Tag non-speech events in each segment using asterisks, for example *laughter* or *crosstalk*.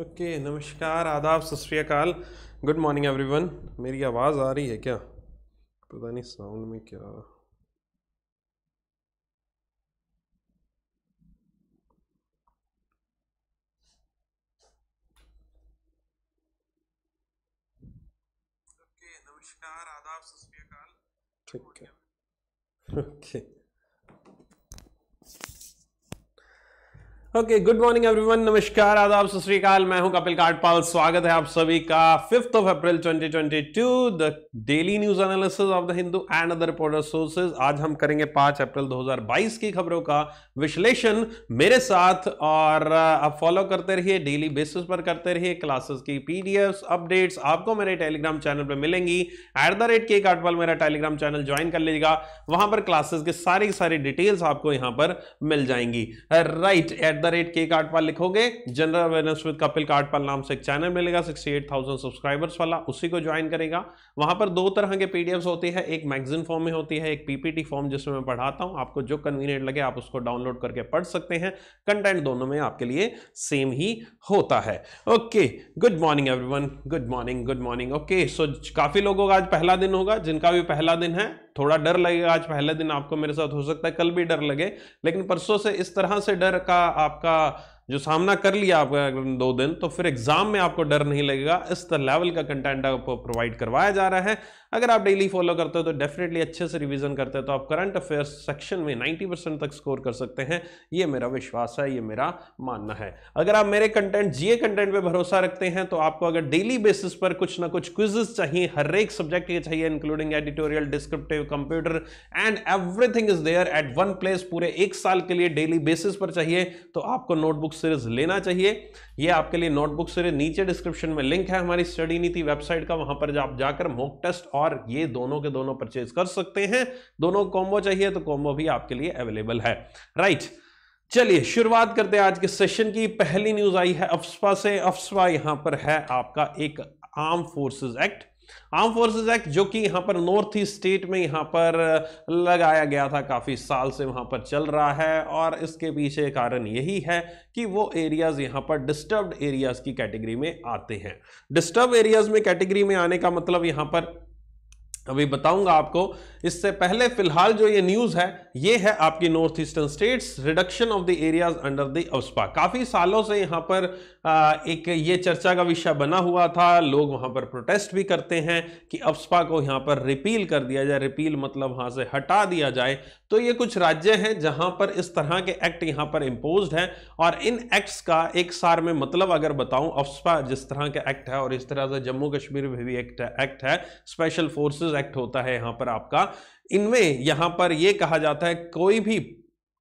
Okay okay, नमस्कार आदाब सत श्रीकाल गुड मॉर्निंग एवरीवन मेरी आवाज़ आ रही है क्या पता नहीं साउंड में क्या ठीक है *laughs* okay okay good morning everyone नमस्कार आदाब सत श्रीकाल मैं हूं कपिल काटपाल स्वागत है आप सभी का fifth of April 2022 the daily news analysis of the Hindu and other reporter sources आज हम करेंगे पांच अप्रैल 2022 की खबरों का विश्लेषण मेरे साथ और uh, आप फॉलो करते रहिए डेली बेसिस पर करते रहिए क्लासेस की पी अपडेट्स आपको मेरे टेलीग्राम चैनल पर मिलेंगी एट मेरा टेलीग्राम चैनल ज्वाइन कर लीजिएगा वहां पर क्लासेस के सारी सारी डिटेल्स आपको यहाँ पर मिल जाएंगी राइट एट द रेट के काटपाल लिखोगे general awareness with Kapil Katpal नाम से एक चैनल मिलेगा 68,000 सब्सक्राइबर्स वाला उसी को ज्वाइन करेगा वहां पर दो तरह के पीडीएफ्स होती है एक मैगजीन फॉर्म में होती है एक पीपीटी फॉर्म जिसमें मैं पढ़ाता हूं आपको जो कन्वीनियंट लगे आप उसको डाउनलोड करके पढ़ सकते हैं कंटेंट दोनों में आपके लिए सेम ही होता है okay good morning every good morning good morning okay so काफी लोगों का आज पहला दिन होगा जिनका भी पहला दिन है थोड़ा डर लगेगा आज पहले दिन आपको मेरे साथ हो सकता है कल भी डर लगे लेकिन परसों से इस तरह से डर का आपका जो सामना कर लिया आपका दो दिन तो फिर एग्जाम में आपको डर नहीं लगेगा इस लेवल का कंटेंट आपको प्रोवाइड करवाया जा रहा है अगर आप डेली फॉलो करते हो तो डेफिनेटली अच्छे से रिविजन करते हैं तो आप करंट अफेयर्स सेक्शन में 90 परसेंट तक स्कोर कर सकते हैं ये मेरा विश्वास है ये मेरा मानना है अगर आप मेरे कंटेंट जीए कंटेंट पे भरोसा रखते हैं तो आपको अगर डेली बेसिस पर कुछ ना कुछ क्विजेस चाहिए हर एक सब्जेक्ट के चाहिए including editorial descriptive computer and everything is there at one place पूरे एक साल के लिए डेली बेसिस पर चाहिए तो आपको नोटबुक सीरीज लेना चाहिए ये आपके लिए नोटबुक से नीचे डिस्क्रिप्शन में लिंक है हमारी स्टडी नीति वेबसाइट का वहां पर आप जाकर मॉक टेस्ट और ये दोनों के दोनों परचेज कर सकते हैं दोनों कॉम्बो चाहिए तो कॉम्बो भी आपके लिए अवेलेबल है राइट right. चलिए शुरुआत करते हैं आज के सेशन की पहली न्यूज आई है अफस्पा से अफस्पा यहां पर है आपका एक arm forces act arm forces act जो कि यहां पर नॉर्थ ईस्ट स्टेट में यहां पर uh, लगाया गया था काफ़ी साल से वहां पर चल रहा है और इसके पीछे कारण यही है कि वो एरियाज़ यहां पर डिस्टर्ब्ड एरियाज़ की कैटेगरी में आते हैं डिस्टर्ब एरियाज़ में कैटेगरी में आने का मतलब यहां पर अभी बताऊंगा आपको इससे पहले फिलहाल जो ये न्यूज़ है ये है आपकी north eastern states reduction of the areas under the AFSPA काफ़ी सालों से यहाँ पर एक ये चर्चा का विषय बना हुआ था लोग वहां पर प्रोटेस्ट भी करते हैं कि अवस्पा को यहाँ पर रिपील कर दिया जाए रिपील मतलब वहां से हटा दिया जाए तो ये कुछ राज्य हैं जहां पर इस तरह के एक्ट यहाँ पर इम्पोज हैं और इन एक्ट्स का एक सार में मतलब अगर बताऊं अफ्सपा जिस तरह का एक्ट है और इस तरह से जम्मू कश्मीर में भी एक्ट है एक्ट है स्पेशल फोर्सेज एक्ट होता है यहाँ पर आपका इनमें यहां पर यह कहा जाता है कोई भी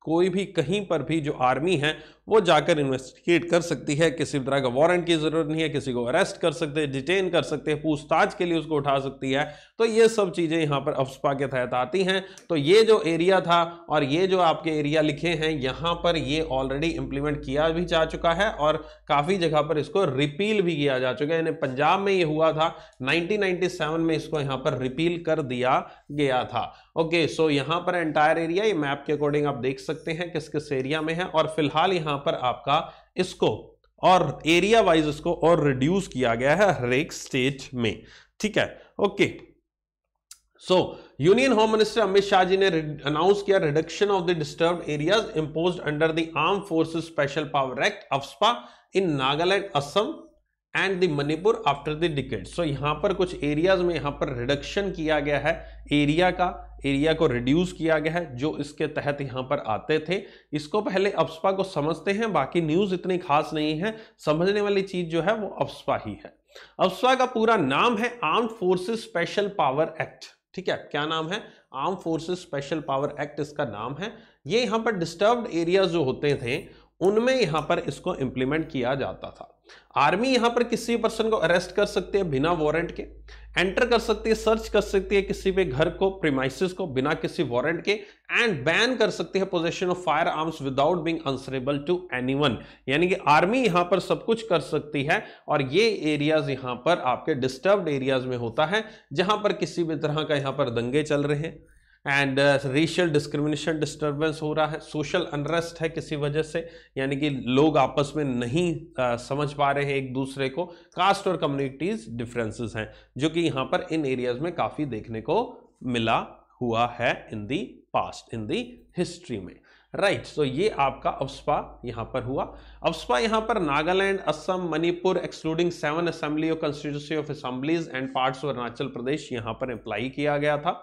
कोई भी कहीं पर भी जो आर्मी है वो जाकर इन्वेस्टिगेट कर सकती है किसी तरह का वारंट की ज़रूरत नहीं है किसी को अरेस्ट कर सकते हैं डिटेन कर सकते हैं पूछताछ के लिए उसको उठा सकती है तो ये सब चीज़ें यहाँ पर अफसपा के तहत आती हैं तो ये जो एरिया था और ये जो आपके एरिया लिखे हैं यहाँ पर ये ऑलरेडी इम्प्लीमेंट किया भी जा चुका है और काफ़ी जगह पर इसको रिपील भी किया जा चुका है यानी पंजाब में ये हुआ था नाइनटीन में इसको यहाँ पर रिपील कर दिया गया था ओके सो यहाँ पर एंटायर एरिया ये मैप के अकॉर्डिंग आप देख सकते हैं किस किस एरिया में है और फिलहाल यहाँ यहां पर आपका इसको और एरिया वाइज इसको और रिड्यूस किया गया है हर एक स्टेट में ठीक है okay so union home minister Amit Shah ji ने अनाउंस किया reduction of the disturb areas imposed under the arm forces special power act AFSPA in Nagaland Assam and the Manipur after the decade so यहाँ पर कुछ एरियाज में यहाँ पर रिडक्शन किया गया है एरिया का एरिया को रिड्यूस किया गया है जो इसके तहत यहाँ पर आते थे इसको पहले अफ्सपा को समझते हैं बाकी न्यूज़ इतनी खास नहीं है समझने वाली चीज़ जो है वो अफ्सपा ही है अफ्सपा का पूरा नाम है arm forces special power act ठीक है क्या नाम है arm forces special power act इसका नाम है ये यहाँ पर डिस्टर्ब्ड एरिया जो होते थे उनमें यहां पर इसको इंप्लीमेंट किया जाता था आर्मी यहां पर किसी पर्सन को अरेस्ट कर सकती है बिना वारंट के एंटर कर सकती है सर्च कर सकती है किसी भी घर को प्रीमाइसिस को बिना किसी वारंट के एंड बैन कर सकती है possession of fire arms without being answerable to anyone यानी कि आर्मी यहां पर सब कुछ कर सकती है और ये एरियाज यहां पर आपके डिस्टर्ब एरियाज में होता है जहां पर किसी भी तरह का यहां पर दंगे चल रहे हैं एंड रेशियल डिस्क्रिमिनेशन डिस्टर्बेंस हो रहा है सोशल अनरेस्ट है किसी वजह से यानी कि लोग आपस में नहीं uh, समझ पा रहे हैं एक दूसरे को कास्ट और कम्युनिटीज डिफरेंसेस हैं जो कि यहाँ पर इन एरियाज में काफ़ी देखने को मिला हुआ है in the past in the history में राइट right, सो so ये आपका अफ्सपा यहाँ पर हुआ अफ्सपा यहाँ पर Nagaland Assam Manipur excluding seven assembly और constituency of assemblies and parts of Arunachal Pradesh यहाँ पर अप्लाई किया गया था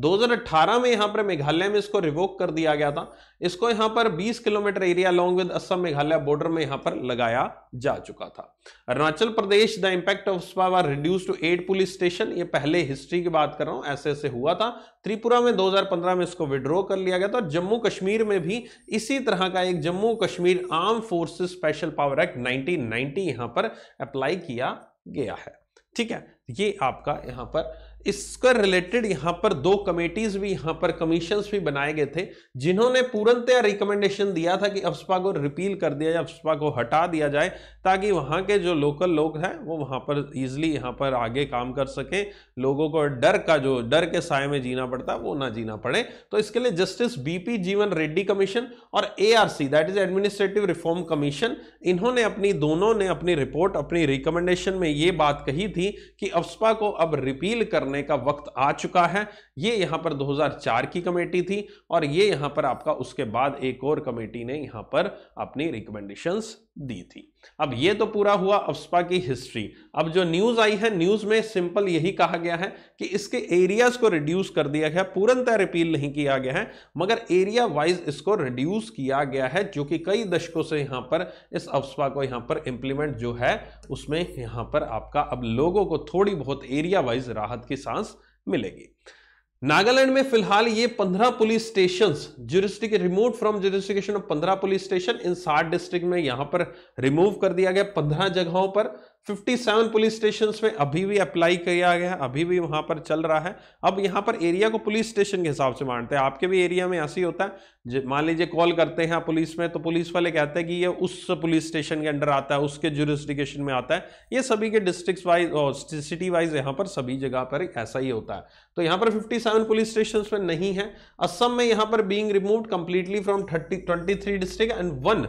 2018 में यहां पर मेघालय में इसको रिवोक कर दिया गया था इसको यहां पर 20 kilometre area long with Assam Meghalaya border में यहां पर लगाया जा चुका था Arunachal Pradesh the impact of AFSPA reduce to eight police station ये पहले हिस्ट्री की बात कर रहा हूं ऐसे ऐसे हुआ था त्रिपुरा में 2015 में इसको विड्रॉ कर लिया गया था और जम्मू कश्मीर में भी इसी तरह का एक Jammu Kashmir arm forces special power act nineteen यहां पर अप्लाई किया गया है ठीक है ये आपका यहां पर इसके रिलेटेड यहां पर दो कमेटीज भी यहां पर कमीशन भी बनाए गए थे जिन्होंने पूर्णतया रिकमेंडेशन दिया था कि अफसपा को रिपील कर दिया जाए अफसपा को हटा दिया जाए ताकि वहाँ के जो लोकल लोग हैं वो वहाँ पर ईजिली यहाँ पर आगे काम कर सकें लोगों को डर का जो डर के साय में जीना पड़ता है वो ना जीना पड़े तो इसके लिए justice BP Jeevan Reddy commission और ARC that is administrative reform commission इन्होंने अपनी दोनों ने अपनी रिपोर्ट अपनी रिकमेंडेशन में ये बात कही थी कि अफ्सपा को अब रिपील करने का वक्त आ चुका है ये यहाँ पर दो की कमेटी थी और ये यहाँ पर आपका उसके बाद एक और कमेटी ने यहाँ पर अपनी रिकमेंडेशंस दी थी अब ये तो पूरा हुआ अफ्सपा की हिस्ट्री अब जो न्यूज़ आई है न्यूज़ में सिंपल यही कहा गया है कि इसके एरियाज को रिड्यूस कर दिया गया पूर्णतः रिपील नहीं किया गया है मगर एरिया वाइज इसको रिड्यूस किया गया है जो कि कई दशकों से यहां पर इस अफ्सपा को यहां पर इंप्लीमेंट जो है उसमें यहां पर आपका अब लोगों को थोड़ी बहुत एरिया वाइज राहत की सांस मिलेगी नागालैंड में फिलहाल ये 15 police station jurisdiction remove from jurisdiction of 15 police station in सात डिस्ट्रिक्ट में यहां पर रिमूव कर दिया गया 15 जगहों पर 57 पुलिस स्टेशन में अभी भी अप्लाई किया गया है अभी भी वहाँ पर चल रहा है अब यहाँ पर एरिया को पुलिस स्टेशन के हिसाब से मानते हैं आपके भी एरिया में ऐसे ही होता है मान लीजिए कॉल करते हैं पुलिस में तो पुलिस वाले कहते हैं कि ये उस पुलिस स्टेशन के अंडर आता है उसके जुरिस्टिकेशन में आता है ये सभी के डिस्ट्रिक्ट वाइज और सिटी वाइज यहाँ पर सभी जगह पर ऐसा ही होता है तो यहाँ पर फिफ्टी पुलिस स्टेशन में नहीं है असम में यहाँ पर being remove completely from thirty twenty district and one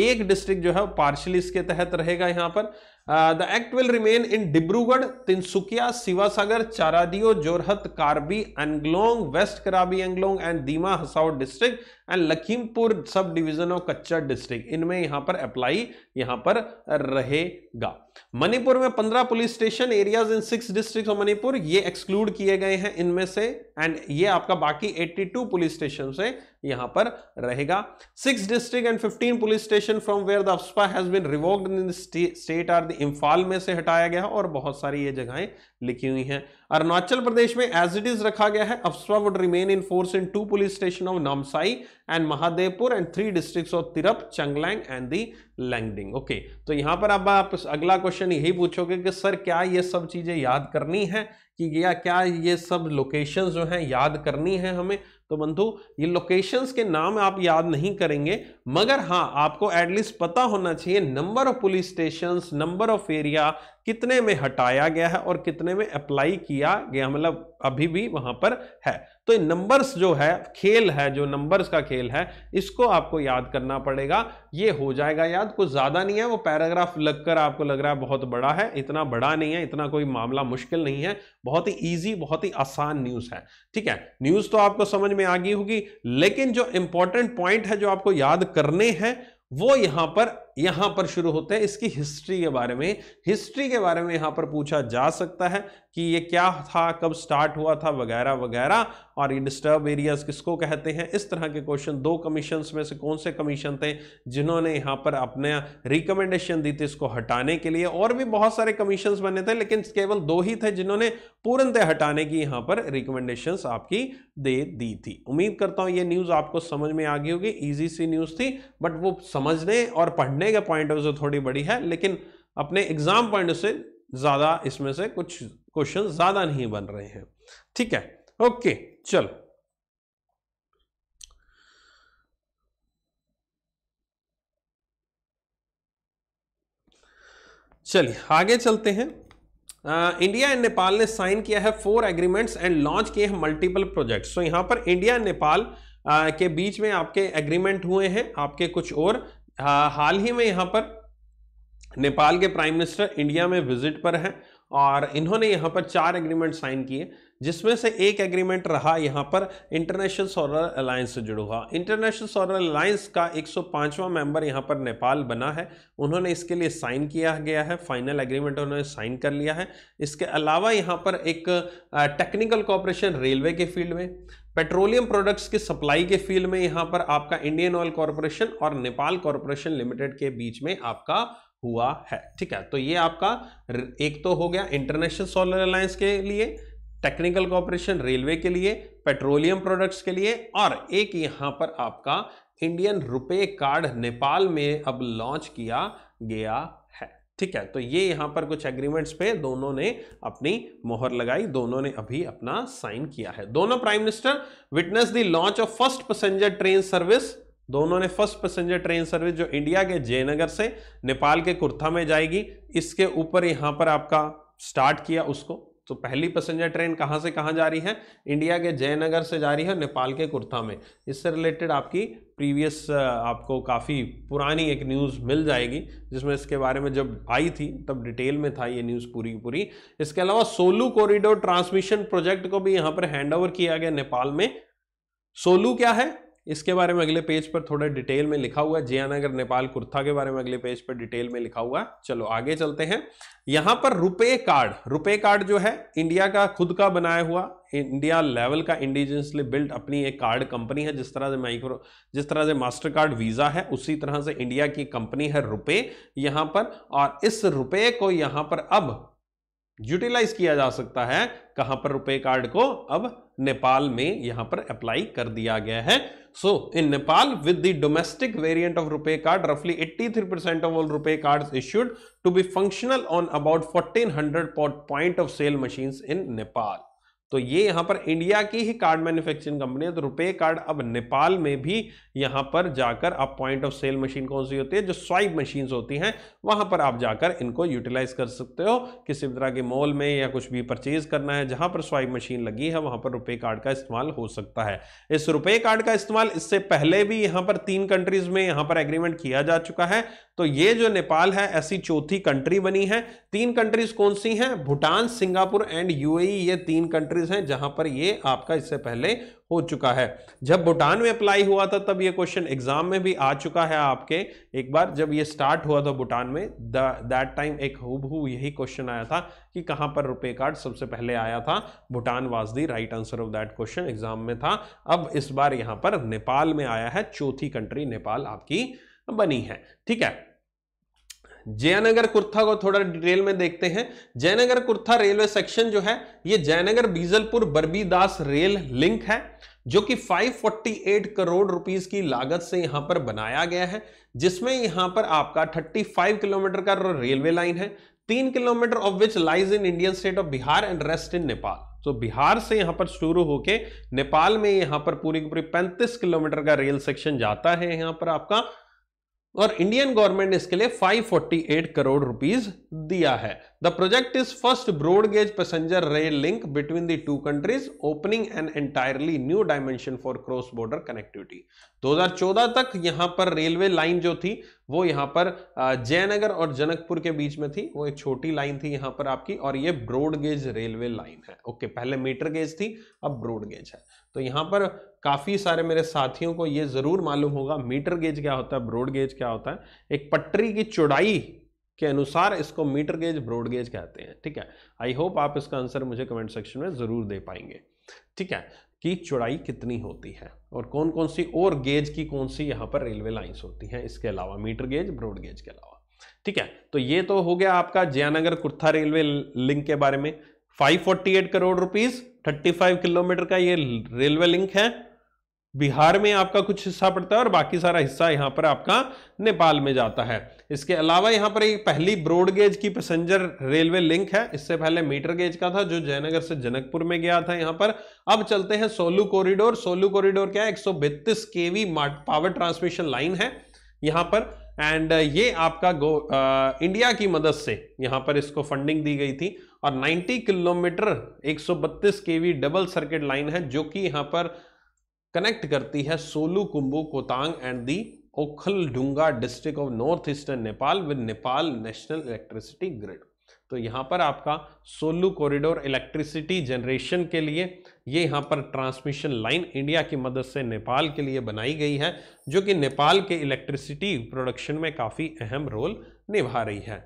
एक डिस्ट्रिक्ट जो है पार्शली इसके तहत रहेगा यहाँ पर Uh, the act will remain in Dibrugarh, Tinsukia, Sivasagar, Charadio, Jorhat, Karbi, Anglong, West Karabi Anglong and Dima Hasau district and Lakhimpur sub division of कच्चा district इनमें यहाँ पर अप्लाई यहाँ पर रहेगा मणिपुर में पंद्रह police station areas in six district of Manipur ये एक्सक्लूड किए गए हैं इनमें से एंड ये आपका बाकी 82 पुलिस स्टेशन से यहां पर रहेगा six district and 15 police station from where the AFSPA has been revoked in state are the Imphal में से हटाया गया और बहुत सारी ये जगहें लिखी हुई हैं अरुणाचल प्रदेश में एज इट इज रखा गया है AFSPA would remain in force in two police station of Namsai and Mahadevpur and three districts of Tirap Changlang and the Longding okay तो यहां पर अब आप अगला क्वेश्चन यही पूछोगे कि सर क्या ये सब चीज़ें याद करनी है कि या क्या ये सब लोकेशंस जो हैं याद करनी है हमें तो बंधु ये लोकेशंस के नाम आप याद नहीं करेंगे मगर हाँ आपको एटलीस्ट पता होना चाहिए number of police station number of area कितने में हटाया गया है और कितने में अप्लाई किया गया मतलब अभी भी वहाँ पर है तो ये नंबर्स जो है खेल है जो नंबर्स का खेल है इसको आपको याद करना पड़ेगा ये हो जाएगा याद कुछ ज़्यादा नहीं है वो पैराग्राफ लगकर आपको लग रहा है बहुत बड़ा है इतना बड़ा नहीं है इतना कोई मामला मुश्किल नहीं है बहुत ही ईजी बहुत ही आसान न्यूज़ है ठीक है न्यूज़ तो आपको समझ में आ गई होगी लेकिन जो इंपॉर्टेंट पॉइंट है जो आपको याद करने हैं वो यहां पर यहां पर शुरू होते हैं इसकी हिस्ट्री के बारे में हिस्ट्री के बारे में यहां पर पूछा जा सकता है कि ये क्या था कब स्टार्ट हुआ था वगैरह वगैरह और ये डिस्टर्ब एरियाज किसको कहते हैं इस तरह के क्वेश्चन दो कमीशन में से कौन से कमीशन थे जिन्होंने यहां पर अपने रिकमेंडेशन दी थी इसको हटाने के लिए और भी बहुत सारे कमीशन बने थे लेकिन केवल दो ही थे जिन्होंने पूर्णतः हटाने की यहां पर रिकमेंडेशन आपकी दे दी थी उम्मीद करता हूँ ये न्यूज़ आपको समझ में आ गई होगी ईजी सी न्यूज़ थी बट वो समझने और पढ़ने पढ़ने के पॉइंट ऑफ व्यू से थोड़ी बड़ी है लेकिन अपने एग्ज़ाम पॉइंट से ज़्यादा इसमें से कुछ क्वेश्चन ज़्यादा नहीं बन रहे हैं ठीक है ओके चल चलिए आगे चलते हैं इंडिया एंड नेपाल ने साइन किया है फोर एग्रीमेंट्स एंड लॉन्च किए हैं मल्टीपल प्रोजेक्ट्स सो यहां पर इंडिया एंड नेपाल के बीच में आपके एग्रीमेंट हुए हैं आपके कुछ और हाँ, हाल ही में यहाँ पर नेपाल के प्राइम मिनिस्टर इंडिया में विजिट पर हैं और इन्होंने यहाँ पर चार एग्रीमेंट साइन किए जिसमें से एक एग्रीमेंट रहा यहाँ पर इंटरनेशनल सोलर अलायंस से जुड़ा हुआ इंटरनेशनल सोलर अलायंस का 105वां मेंबर यहाँ पर नेपाल बना है उन्होंने इसके लिए साइन किया गया है फाइनल एग्रीमेंट उन्होंने साइन कर लिया है इसके अलावा यहाँ पर एक टेक्निकल कॉपरेशन रेलवे के फील्ड में पेट्रोलियम प्रोडक्ट्स की सप्लाई के फील्ड में यहाँ पर आपका इंडियन ऑयल कॉरपोरेशन और नेपाल कॉरपोरेशन लिमिटेड के बीच में आपका हुआ है ठीक है तो ये आपका एक तो हो गया इंटरनेशनल सोलर अलायंस के लिए टेक्निकल कॉपरेशन रेलवे के लिए पेट्रोलियम प्रोडक्ट्स के लिए और एक यहाँ पर आपका इंडियन रुपए कार्ड नेपाल में अब लॉन्च किया गया है ठीक है तो ये यहाँ पर कुछ एग्रीमेंट्स पे दोनों ने अपनी मोहर लगाई दोनों ने अभी अपना साइन किया है दोनों prime minister witness the launch of first passenger train service दोनों ने फर्स्ट पैसेंजर ट्रेन सर्विस जो इंडिया के जयनगर से नेपाल के कुर्था में जाएगी इसके ऊपर यहाँ पर आपका स्टार्ट किया उसको तो पहली पैसेंजर ट्रेन कहाँ से कहाँ जा रही है इंडिया के जयनगर से जा रही है नेपाल के कुर्ता में इससे रिलेटेड आपकी प्रीवियस आपको काफ़ी पुरानी एक न्यूज़ मिल जाएगी जिसमें इसके बारे में जब आई थी तब डिटेल में था ये न्यूज़ पूरी की पूरी इसके अलावा सोलू कॉरिडोर ट्रांसमिशन प्रोजेक्ट को भी यहाँ पर हैंड किया गया नेपाल में सोलू क्या है इसके बारे में अगले पेज पर थोड़ा डिटेल में लिखा हुआ है जयानगर नेपाल कुर्था के बारे में अगले पेज पर डिटेल में लिखा हुआ है चलो आगे चलते हैं यहां पर रुपे कार्ड रुपे कार्ड जो है इंडिया का खुद का बनाया हुआ इंडिया लेवल का इंडिजिनसली बिल्ड अपनी एक कार्ड कंपनी है जिस तरह से माइक्रो जिस तरह से मास्टर कार्ड वीज़ा है उसी तरह से इंडिया की कंपनी है रुपे यहां पर और इस रुपये को यहां पर अब यूटिलाइज किया जा सकता है कहां पर रुपे कार्ड को अब नेपाल में यहां पर अप्लाई कर दिया गया है so in Nepal with the domestic variant of RuPay card रफली 83 percent of all RuPay cards issued to be functional on about 1400 point of sale machine in Nepal तो ये यहाँ पर इंडिया की ही कार्ड मैन्युफैक्चरिंग कंपनी है तो रुपए कार्ड अब नेपाल में भी यहाँ पर जाकर आप पॉइंट ऑफ सेल मशीन कौन सी होती है जो स्वाइप मशीन होती हैं वहाँ पर आप जाकर इनको यूटिलाइज कर सकते हो किसी तरह के मॉल में या कुछ भी परचेज करना है जहाँ पर स्वाइप मशीन लगी है वहाँ पर रुपये कार्ड का इस्तेमाल हो सकता है इस रुपये कार्ड का इस्तेमाल इससे पहले भी यहाँ पर तीन कंट्रीज में यहाँ पर एग्रीमेंट किया जा चुका है तो ये जो नेपाल है ऐसी चौथी कंट्री बनी है तीन कंट्रीज कौन सी हैं Bhutan Singapore and UAE e, ये तीन कंट्रीज हैं जहां पर ये आपका इससे पहले हो चुका है जब भूटान में अप्लाई हुआ था तब ये क्वेश्चन एग्जाम में भी आ चुका है आपके एक बार जब ये स्टार्ट हुआ था भूटान में दैट टाइम एक हु यही क्वेश्चन आया था कि कहाँ पर रुपए कार्ड सबसे पहले आया था Bhutan was the right answer of that question exam में था अब इस बार यहाँ पर नेपाल में आया है चौथी कंट्री नेपाल आपकी बनी है ठीक है जयनगर कुर्था को थोड़ा डिटेल में देखते हैं जयनगर कुर्था रेलवे सेक्शन जो है ये जयनगर बीजलपुर बरबीदास रेल लिंक है जो कि 548 करोड़ रुपीस की लागत से यहां पर बनाया गया है जिसमें यहां पर आपका 35 किलोमीटर का रेलवे लाइन है तीन kilometre of which lies in Indian state of Bihar and rest in Nepal तो बिहार से यहां पर शुरू होकर नेपाल में यहां पर पूरी पूरी 35 किलोमीटर का रेल सेक्शन जाता है यहां पर आपका और इंडियन गवर्नमेंट ने इसके लिए 548 करोड़ रुपीस दिया है The project is first broad gauge passenger rail link between the two countries, opening an entirely new dimension for cross border connectivity. 2014 तक यहाँ पर रेलवे लाइन जो थी वो यहाँ पर जयनगर और जनकपुर के बीच में थी वो एक छोटी लाइन थी यहाँ पर आपकी और ये ब्रॉड गेज रेलवे लाइन है ओके पहले मीटर गेज थी अब ब्रॉड गेज है तो यहाँ पर काफ़ी सारे मेरे साथियों को ये ज़रूर मालूम होगा मीटर गेज क्या होता है ब्रॉड गेज क्या होता है एक पटरी की चौड़ाई के अनुसार इसको मीटर गेज ब्रॉड गेज कहते हैं ठीक है आई होप आप इसका आंसर मुझे कमेंट सेक्शन में ज़रूर दे पाएंगे ठीक है कि चौड़ाई कितनी होती है और कौन कौन सी और गेज की कौन सी यहाँ पर रेलवे लाइन्स होती हैं इसके अलावा मीटर गेज ब्रॉड गेज के अलावा ठीक है तो ये तो हो गया आपका जयानगर कुर्था रेलवे लिंक के बारे में 548 करोड़ रुपीस 35 किलोमीटर का ये रेलवे लिंक है बिहार में आपका कुछ हिस्सा पड़ता है और बाकी सारा हिस्सा यहाँ पर आपका नेपाल में जाता है इसके अलावा यहाँ पर एक पहली ब्रॉड गेज की पैसेंजर रेलवे लिंक है इससे पहले मीटर गेज का था जो जयनगर से जनकपुर में गया था यहाँ पर अब चलते हैं सोलू कॉरिडोर सोलू कॉरिडोर क्या है एक सौ केवी पावर ट्रांसमिशन लाइन है यहाँ पर एंड ये आपका गो आ, इंडिया की मदद से यहाँ पर इसको फंडिंग दी गई थी और 90 kilometre 132 KV double circuit line है जो कि यहाँ पर कनेक्ट करती है सोलू कुंबू कोतांग and the Okhaldhunga district of north eastern Nepal with Nepal national electricity grid तो यहाँ पर आपका सोलू कॉरिडोर इलेक्ट्रिसिटी जनरेशन के लिए ये यहाँ पर ट्रांसमिशन लाइन इंडिया की मदद से नेपाल के लिए बनाई गई है जो कि नेपाल के इलेक्ट्रिसिटी प्रोडक्शन में काफ़ी अहम रोल निभा रही है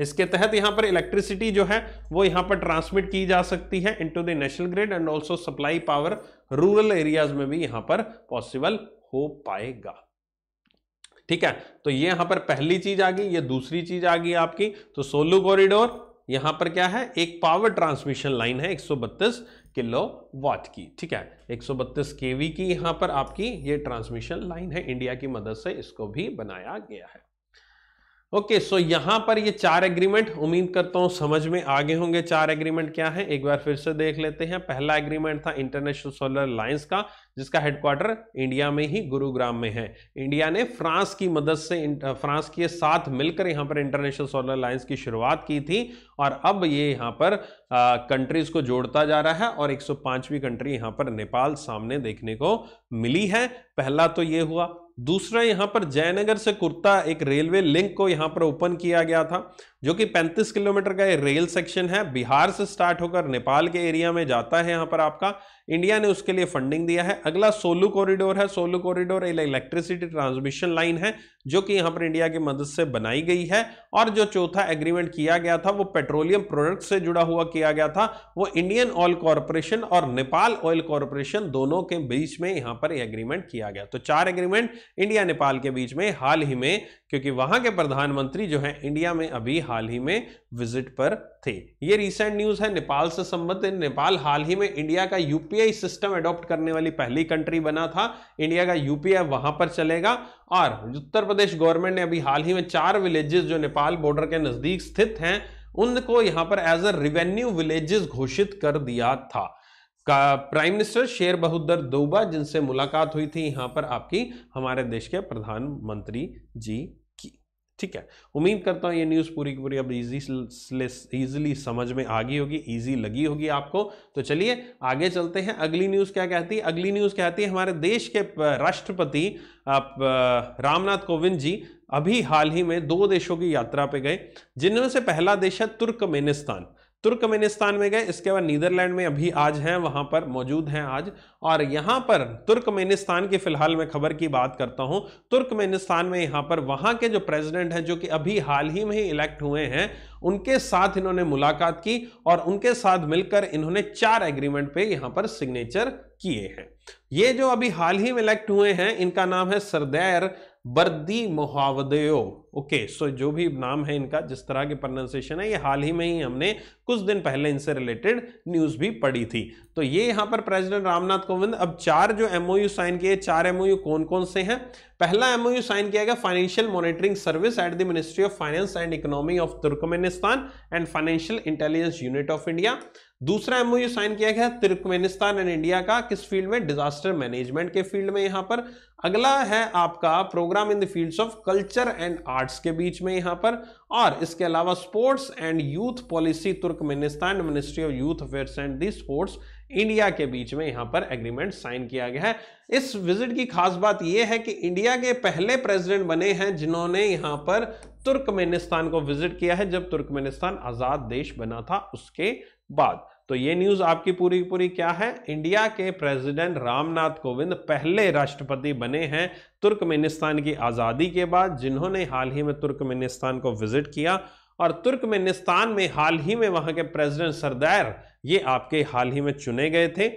इसके तहत यहाँ पर इलेक्ट्रिसिटी जो है वो यहाँ पर ट्रांसमिट की जा सकती है into the national grid and also supply power rural areas में भी यहाँ पर पॉसिबल हो पाएगा ठीक है तो ये यहाँ पर पहली चीज आ गई ये दूसरी चीज आ गई आपकी तो सोलू कॉरिडोर यहाँ पर क्या है एक पावर ट्रांसमिशन लाइन है एक किलो वाट की ठीक है 132 केवी की यहाँ पर आपकी ये ट्रांसमिशन लाइन है इंडिया की मदद से इसको भी बनाया गया है ओके सो यहां पर ये चार एग्रीमेंट उम्मीद करता हूं समझ में आगे होंगे चार एग्रीमेंट क्या है एक बार फिर से देख लेते हैं पहला एग्रीमेंट था इंटरनेशनल सोलर लाइन्स का जिसका हेडक्वार्टर इंडिया में ही गुरुग्राम में है इंडिया ने फ्रांस की मदद से फ्रांस के साथ मिलकर यहाँ पर इंटरनेशनल सोलर लाइन्स की शुरुआत की थी और अब ये यहाँ पर कंट्रीज को जोड़ता जा रहा है और 105वीं कंट्री यहाँ पर नेपाल सामने देखने को मिली है पहला तो ये हुआ दूसरा यहां पर जयनगर से कुर्ता एक रेलवे लिंक को यहां पर ओपन किया गया था जो कि 35 किलोमीटर का ये रेल सेक्शन है बिहार से स्टार्ट होकर नेपाल के एरिया में जाता है यहाँ पर आपका इंडिया ने उसके लिए फंडिंग दिया है अगला सोलू कॉरिडोर है Solu corridor electricity transmission line है जो कि यहाँ पर इंडिया की मदद से बनाई गई है और जो चौथा एग्रीमेंट किया गया था वो पेट्रोलियम प्रोडक्ट से जुड़ा हुआ किया गया था वो इंडियन ऑयल कॉरपोरेशन और नेपाल ऑयल कॉरपोरेशन दोनों के बीच में यहाँ पर एग्रीमेंट किया गया तो चार एग्रीमेंट इंडिया नेपाल के बीच में हाल ही में क्योंकि वहां के प्रधानमंत्री जो है इंडिया में अभी हाल ही में विजिट पर थे ये रिसेंट न्यूज है नेपाल से संबंधित नेपाल हाल ही में इंडिया का यूपीआई सिस्टम अडॉप्ट करने वाली पहली कंट्री बना था इंडिया का यूपीआई वहां पर चलेगा और उत्तर प्रदेश गवर्नमेंट ने अभी हाल ही में चार विलेजेस जो नेपाल बॉर्डर के नजदीक स्थित हैं उनको यहां पर एज अ रिवेन्यू विलेजेस घोषित कर दिया था का प्राइम मिनिस्टर शेर बहुद्दर दोबा जिनसे मुलाकात हुई थी यहाँ पर आपकी हमारे देश के प्रधानमंत्री जी की ठीक है उम्मीद करता हूँ ये न्यूज़ पूरी की पूरी अब इजी इजीली समझ में आ गई होगी इजी लगी होगी आपको तो चलिए आगे चलते हैं अगली न्यूज़ क्या कहती है अगली न्यूज़ कहती है हमारे देश के राष्ट्रपति रामनाथ कोविंद जी अभी हाल ही में दो देशों की यात्रा पे गए जिनमें से पहला देश है तुर्कमेनिस्तान तुर्कमेनिस्तान में गए इसके बाद नीदरलैंड में अभी आज हैं वहां पर मौजूद हैं आज और यहां पर तुर्कमेनिस्तान की फिलहाल मैं खबर की बात करता हूं तुर्कमेनिस्तान में यहां पर वहां के जो प्रेसिडेंट हैं जो कि अभी हाल ही में ही इलेक्ट हुए हैं उनके साथ इन्होंने मुलाकात की और उनके साथ मिलकर इन्होंने चार एग्रीमेंट पे यहां पर सिग्नेचर किए हैं ये जो अभी हाल ही में इलेक्ट हुए हैं इनका नाम है सरदैर बर्दी मुहावदयो ओके सो जो भी नाम है इनका जिस तरह के प्रोनाउंसिएशन है ये हाल ही में ही हमने कुछ दिन पहले इनसे रिलेटेड न्यूज भी पढ़ी थी तो ये यहां पर प्रेसिडेंट रामनाथ कोविंद अब चार जो एमओयू साइन किए चार एमओयू कौन कौन से हैं पहला एमओयू साइन किया गया financial monitoring service at the ministry of finance and economy of Turkmenistan and financial intelligence unit of India दूसरा एमओयू साइन किया गया तुर्कमेनिस्तान एंड इंडिया का किस फील्ड में डिजास्टर मैनेजमेंट के फील्ड में यहां पर अगला है आपका programme in the fields of culture and arts के बीच में यहां पर और इसके अलावा sports and youth policy Turkmenistan ministry of youth affairs and the sports India के बीच में यहां पर एग्रीमेंट साइन किया गया है इस विजिट की खास बात यह है कि इंडिया के पहले प्रेसिडेंट बने हैं जिन्होंने यहां पर तुर्कमेनिस्तान को विजिट किया है जब तुर्कमेनिस्तान आजाद देश बना था उसके बाद तो ये न्यूज़ आपकी पूरी पूरी क्या है इंडिया के प्रेसिडेंट रामनाथ कोविंद पहले राष्ट्रपति बने हैं तुर्कमेनिस्तान की आज़ादी के बाद जिन्होंने हाल ही में तुर्कमेनिस्तान को विजिट किया और तुर्कमेनिस्तान में हाल ही में वहाँ के प्रेसिडेंट सरदार ये आपके हाल ही में चुने गए थे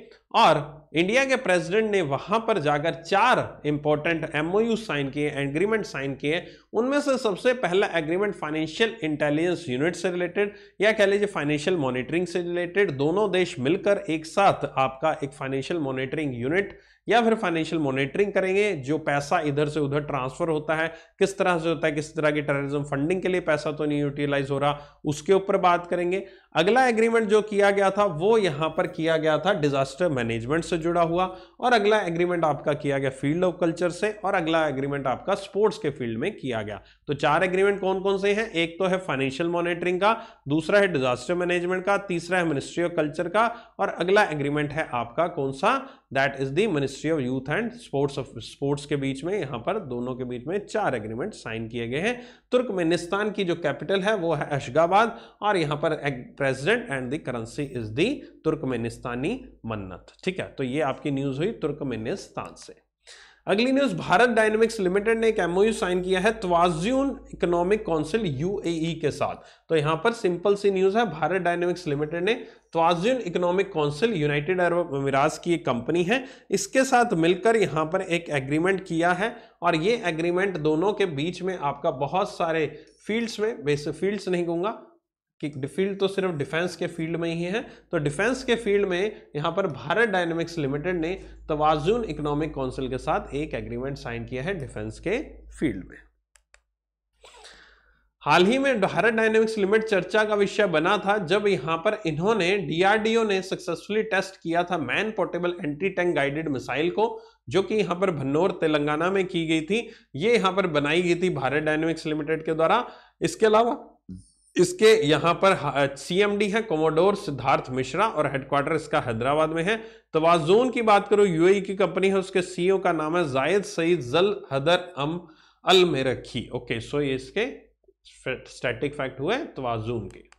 और इंडिया के प्रेसिडेंट ने वहाँ पर जाकर चार इंपॉर्टेंट एमओयू साइन किए एग्रीमेंट साइन किए उनमें से सबसे पहला एग्रीमेंट फाइनेंशियल इंटेलिजेंस यूनिट से रिलेटेड या कह लीजिए फाइनेंशियल मॉनिटरिंग से रिलेटेड दोनों देश मिलकर एक साथ आपका एक फाइनेंशियल मॉनिटरिंग यूनिट या फिर फाइनेंशियल मॉनिटरिंग करेंगे जो पैसा इधर से उधर ट्रांसफर होता है किस तरह से होता है किस तरह की टेररिज्म फंडिंग के लिए पैसा तो नहीं यूटिलाइज हो रहा उसके ऊपर बात करेंगे अगला एग्रीमेंट जो किया गया था वो यहाँ पर किया गया था डिजास्टर मैनेजमेंट से जुड़ा हुआ और अगला एग्रीमेंट आपका किया गया फील्ड ऑफ कल्चर से और अगला एग्रीमेंट आपका स्पोर्ट्स के फील्ड में किया गया तो चार एग्रीमेंट कौन कौन से हैं एक तो है फाइनेंशियल मॉनिटरिंग का दूसरा है डिजास्टर मैनेजमेंट का तीसरा है मिनिस्ट्री ऑफ कल्चर का और अगला एग्रीमेंट है आपका कौन सा that is the ministry of youth and sports of sports के बीच में यहाँ पर दोनों के बीच में चार एग्रीमेंट साइन किए गए हैं तुर्कमेनिस्तान की जो कैपिटल है वो है अशगाबाद और यहाँ पर president and the currency is the Turkmenistani manat ठीक है तो ये आपकी न्यूज हुई तुर्कमेनिस्तान से अगली न्यूज भारत डायनेमिक्स लिमिटेड ने एक एमओयू साइन किया है त्वाज्यून इकोनॉमिक काउंसिल यूएई के साथ तो यहां पर सिंपल सी न्यूज है भारत डायनेमिक्स लिमिटेड ने Tawazun economic council United Arab Emirates की एक कंपनी है इसके साथ मिलकर यहां पर एक एग्रीमेंट किया है और ये एग्रीमेंट दोनों के बीच में आपका बहुत सारे फील्ड्स में वैसे फील्ड्स नहीं कहूंगा कि फील्ड तो सिर्फ डिफेंस के फील्ड में ही है तो डिफेंस के फील्ड में यहाँ पर भारत डायनेमिक्स लिमिटेड ने तोजुन इकोनॉमिक काउंसिल के साथ एक एग्रीमेंट साइन किया है डिफेंस के फील्ड में हाल ही में भारत डायनेमिक्स लिमिट चर्चा का विषय बना था जब यहाँ पर इन्होंने डीआरडीओ ने सक्सेसफुली टेस्ट किया था man portable anti tank guided missile को जो कि यहाँ पर भन्नौर तेलंगाना में की गई थी ये यहाँ पर बनाई गई थी भारत डायनेमिक्स लिमिटेड के द्वारा इसके अलावा इसके यहां पर सीएमडी है कोमोडोर सिद्धार्थ मिश्रा और हेडक्वार्टर इसका हैदराबाद में है तवाजोन की बात करो यूएई e की कंपनी है उसके सीईओ e का नाम है जायद सईद जल हदर अम अल में रखी ओके सो ये इसके स्टैटिक फैक्ट हुए तोवाजून के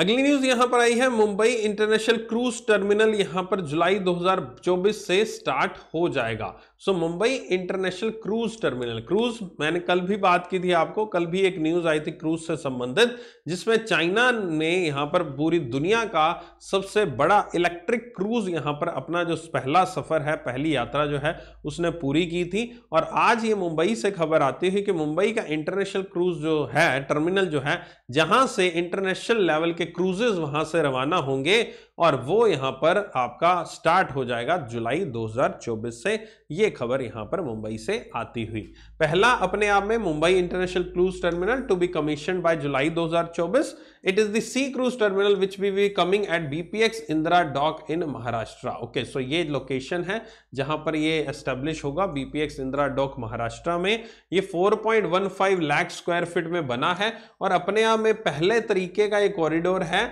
अगली न्यूज यहां पर आई है मुंबई इंटरनेशनल क्रूज टर्मिनल यहां पर जुलाई 2024 से स्टार्ट हो जाएगा so Mumbai international cruise terminal cruise मैंने कल भी बात की थी आपको कल भी एक न्यूज आई थी क्रूज से संबंधित जिसमें चाइना ने यहां पर पूरी दुनिया का सबसे बड़ा इलेक्ट्रिक क्रूज यहां पर अपना जो पहला सफर है पहली यात्रा जो है उसने पूरी की थी और आज ये मुंबई से खबर आती है कि मुंबई का इंटरनेशनल क्रूज जो है टर्मिनल जो है जहां से इंटरनेशनल लेवल के क्रूजेज वहां से रवाना होंगे और वो यहाँ पर आपका स्टार्ट हो जाएगा जुलाई 2024 से ये खबर यहां पर मुंबई से आती हुई पहला अपने आप में Mumbai international cruise terminal to be commission by July 2024 it is the sea cruise terminal which we be coming at BPX Indira dock in Maharashtra okay so ये लोकेशन है जहां पर ये एस्टेब्लिश होगा बीपीएक्स इंदिरा डॉक महाराष्ट्र में ये 4.15 लाख स्क्वायर फीट में बना है और अपने आप में पहले तरीके का ये कॉरिडोर है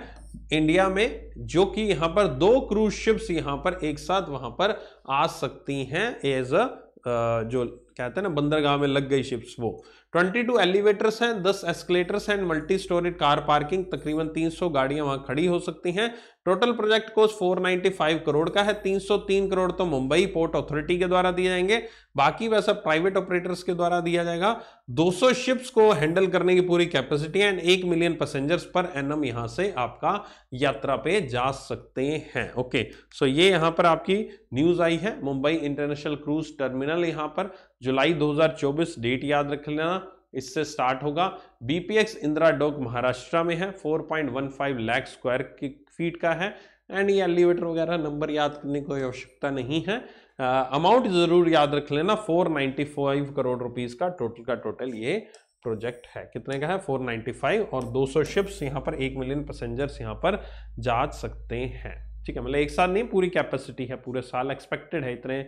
इंडिया में जो कि यहां पर दो क्रूज शिप्स यहां पर एक साथ वहां पर आ सकती हैं एज अ जो कहते हैं ना बंदरगाह में लग गई शिप्स वो 22 एलिवेटर्स हैं 10 एस्केलेटर्स हैं मल्टी स्टोरेज कार पार्किंग तकरीबन 300 गाड़ियां वहां खड़ी हो सकती हैं टोटल प्रोजेक्ट कोस्ट 495 करोड़ का है 303 करोड़ तो मुंबई पोर्ट अथॉरिटी के द्वारा दिए जाएंगे बाकी वैसा प्राइवेट ऑपरेटर्स के द्वारा दिया जाएगा 200 शिप्स को हैंडल करने की पूरी कैपेसिटी है एंड एक मिलियन पैसेंजर्स पर एनएम यहां से आपका यात्रा पे जा सकते हैं ओके सो ये यहां पर आपकी न्यूज आई है मुंबई इंटरनेशनल क्रूज टर्मिनल यहां पर जुलाई दो डेट याद रख लेना इससे स्टार्ट होगा बीपीएक्स इंदिरा डॉक महाराष्ट्र में है 4.15 लाख स्क्वायर की फीट का है एंड ये एलिवेटर वगैरह नंबर याद करने की कोई आवश्यकता नहीं है अमाउंट ज़रूर याद रख लेना 495 करोड़ रुपीस का टोटल का टोटल ये प्रोजेक्ट है कितने का है 495 और 200 शिप्स यहाँ पर एक मिलियन पैसेंजर्स यहाँ पर जा सकते हैं ठीक है मतलब एक साल नहीं पूरी कैपेसिटी है पूरे साल एक्सपेक्टेड है इतने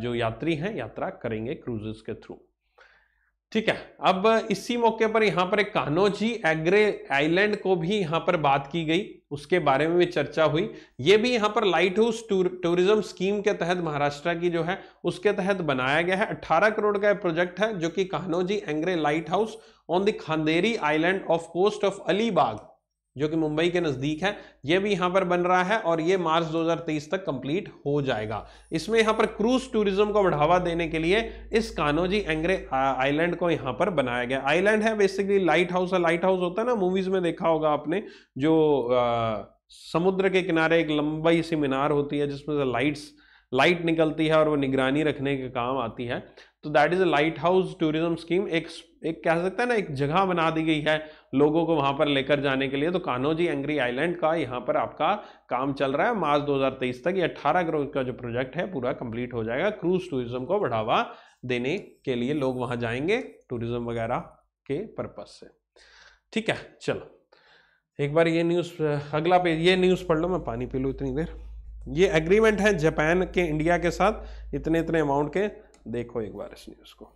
जो यात्री हैं यात्रा करेंगे क्रूजेस के थ्रू ठीक है अब इसी मौके पर यहां पर एक कानोजी एग्रे आइलैंड को भी यहाँ पर बात की गई उसके बारे में भी चर्चा हुई ये भी यहाँ पर लाइट हाउस टूरिज्म स्कीम के तहत महाराष्ट्र की जो है उसके तहत बनाया गया है 18 करोड़ का प्रोजेक्ट है जो कि Kanhoji Angre lighthouse on the Khanderi island off coast of Alibag जो कि मुंबई के नज़दीक है ये भी यहाँ पर बन रहा है और ये मार्च 2023 तक कंप्लीट हो जाएगा इसमें यहाँ पर क्रूज टूरिज्म को बढ़ावा देने के लिए इस कानोजी एंग्रे आइलैंड को यहाँ पर बनाया गया आइलैंड है बेसिकली लाइट हाउस है लाइट हाउस होता है ना मूवीज़ में देखा होगा आपने जो आ, समुद्र के किनारे एक लंबाई सी मीनार होती है जिसमें से लाइट्स लाइट निकलती है और वो निगरानी रखने के काम आती है तो that is a lighthouse tourism scheme एक एक कह सकते हैं ना एक जगह बना दी गई है लोगों को वहाँ पर लेकर जाने के लिए तो कानोजी एंग्री आइलैंड का यहाँ पर आपका काम चल रहा है मार्च 2023 तक ये 18 करोड़ का जो प्रोजेक्ट है पूरा कंप्लीट हो जाएगा क्रूज टूरिज्म को बढ़ावा देने के लिए लोग वहाँ जाएंगे टूरिज्म वगैरह के पर्पज से ठीक है चलो एक बार ये न्यूज़ अगला पेज ये न्यूज़ पढ़ लो मैं पानी पी लूँ इतनी देर ये एग्रीमेंट है जापान के इंडिया के साथ इतने इतने अमाउंट के देखो एक बार इस न्यूज़ को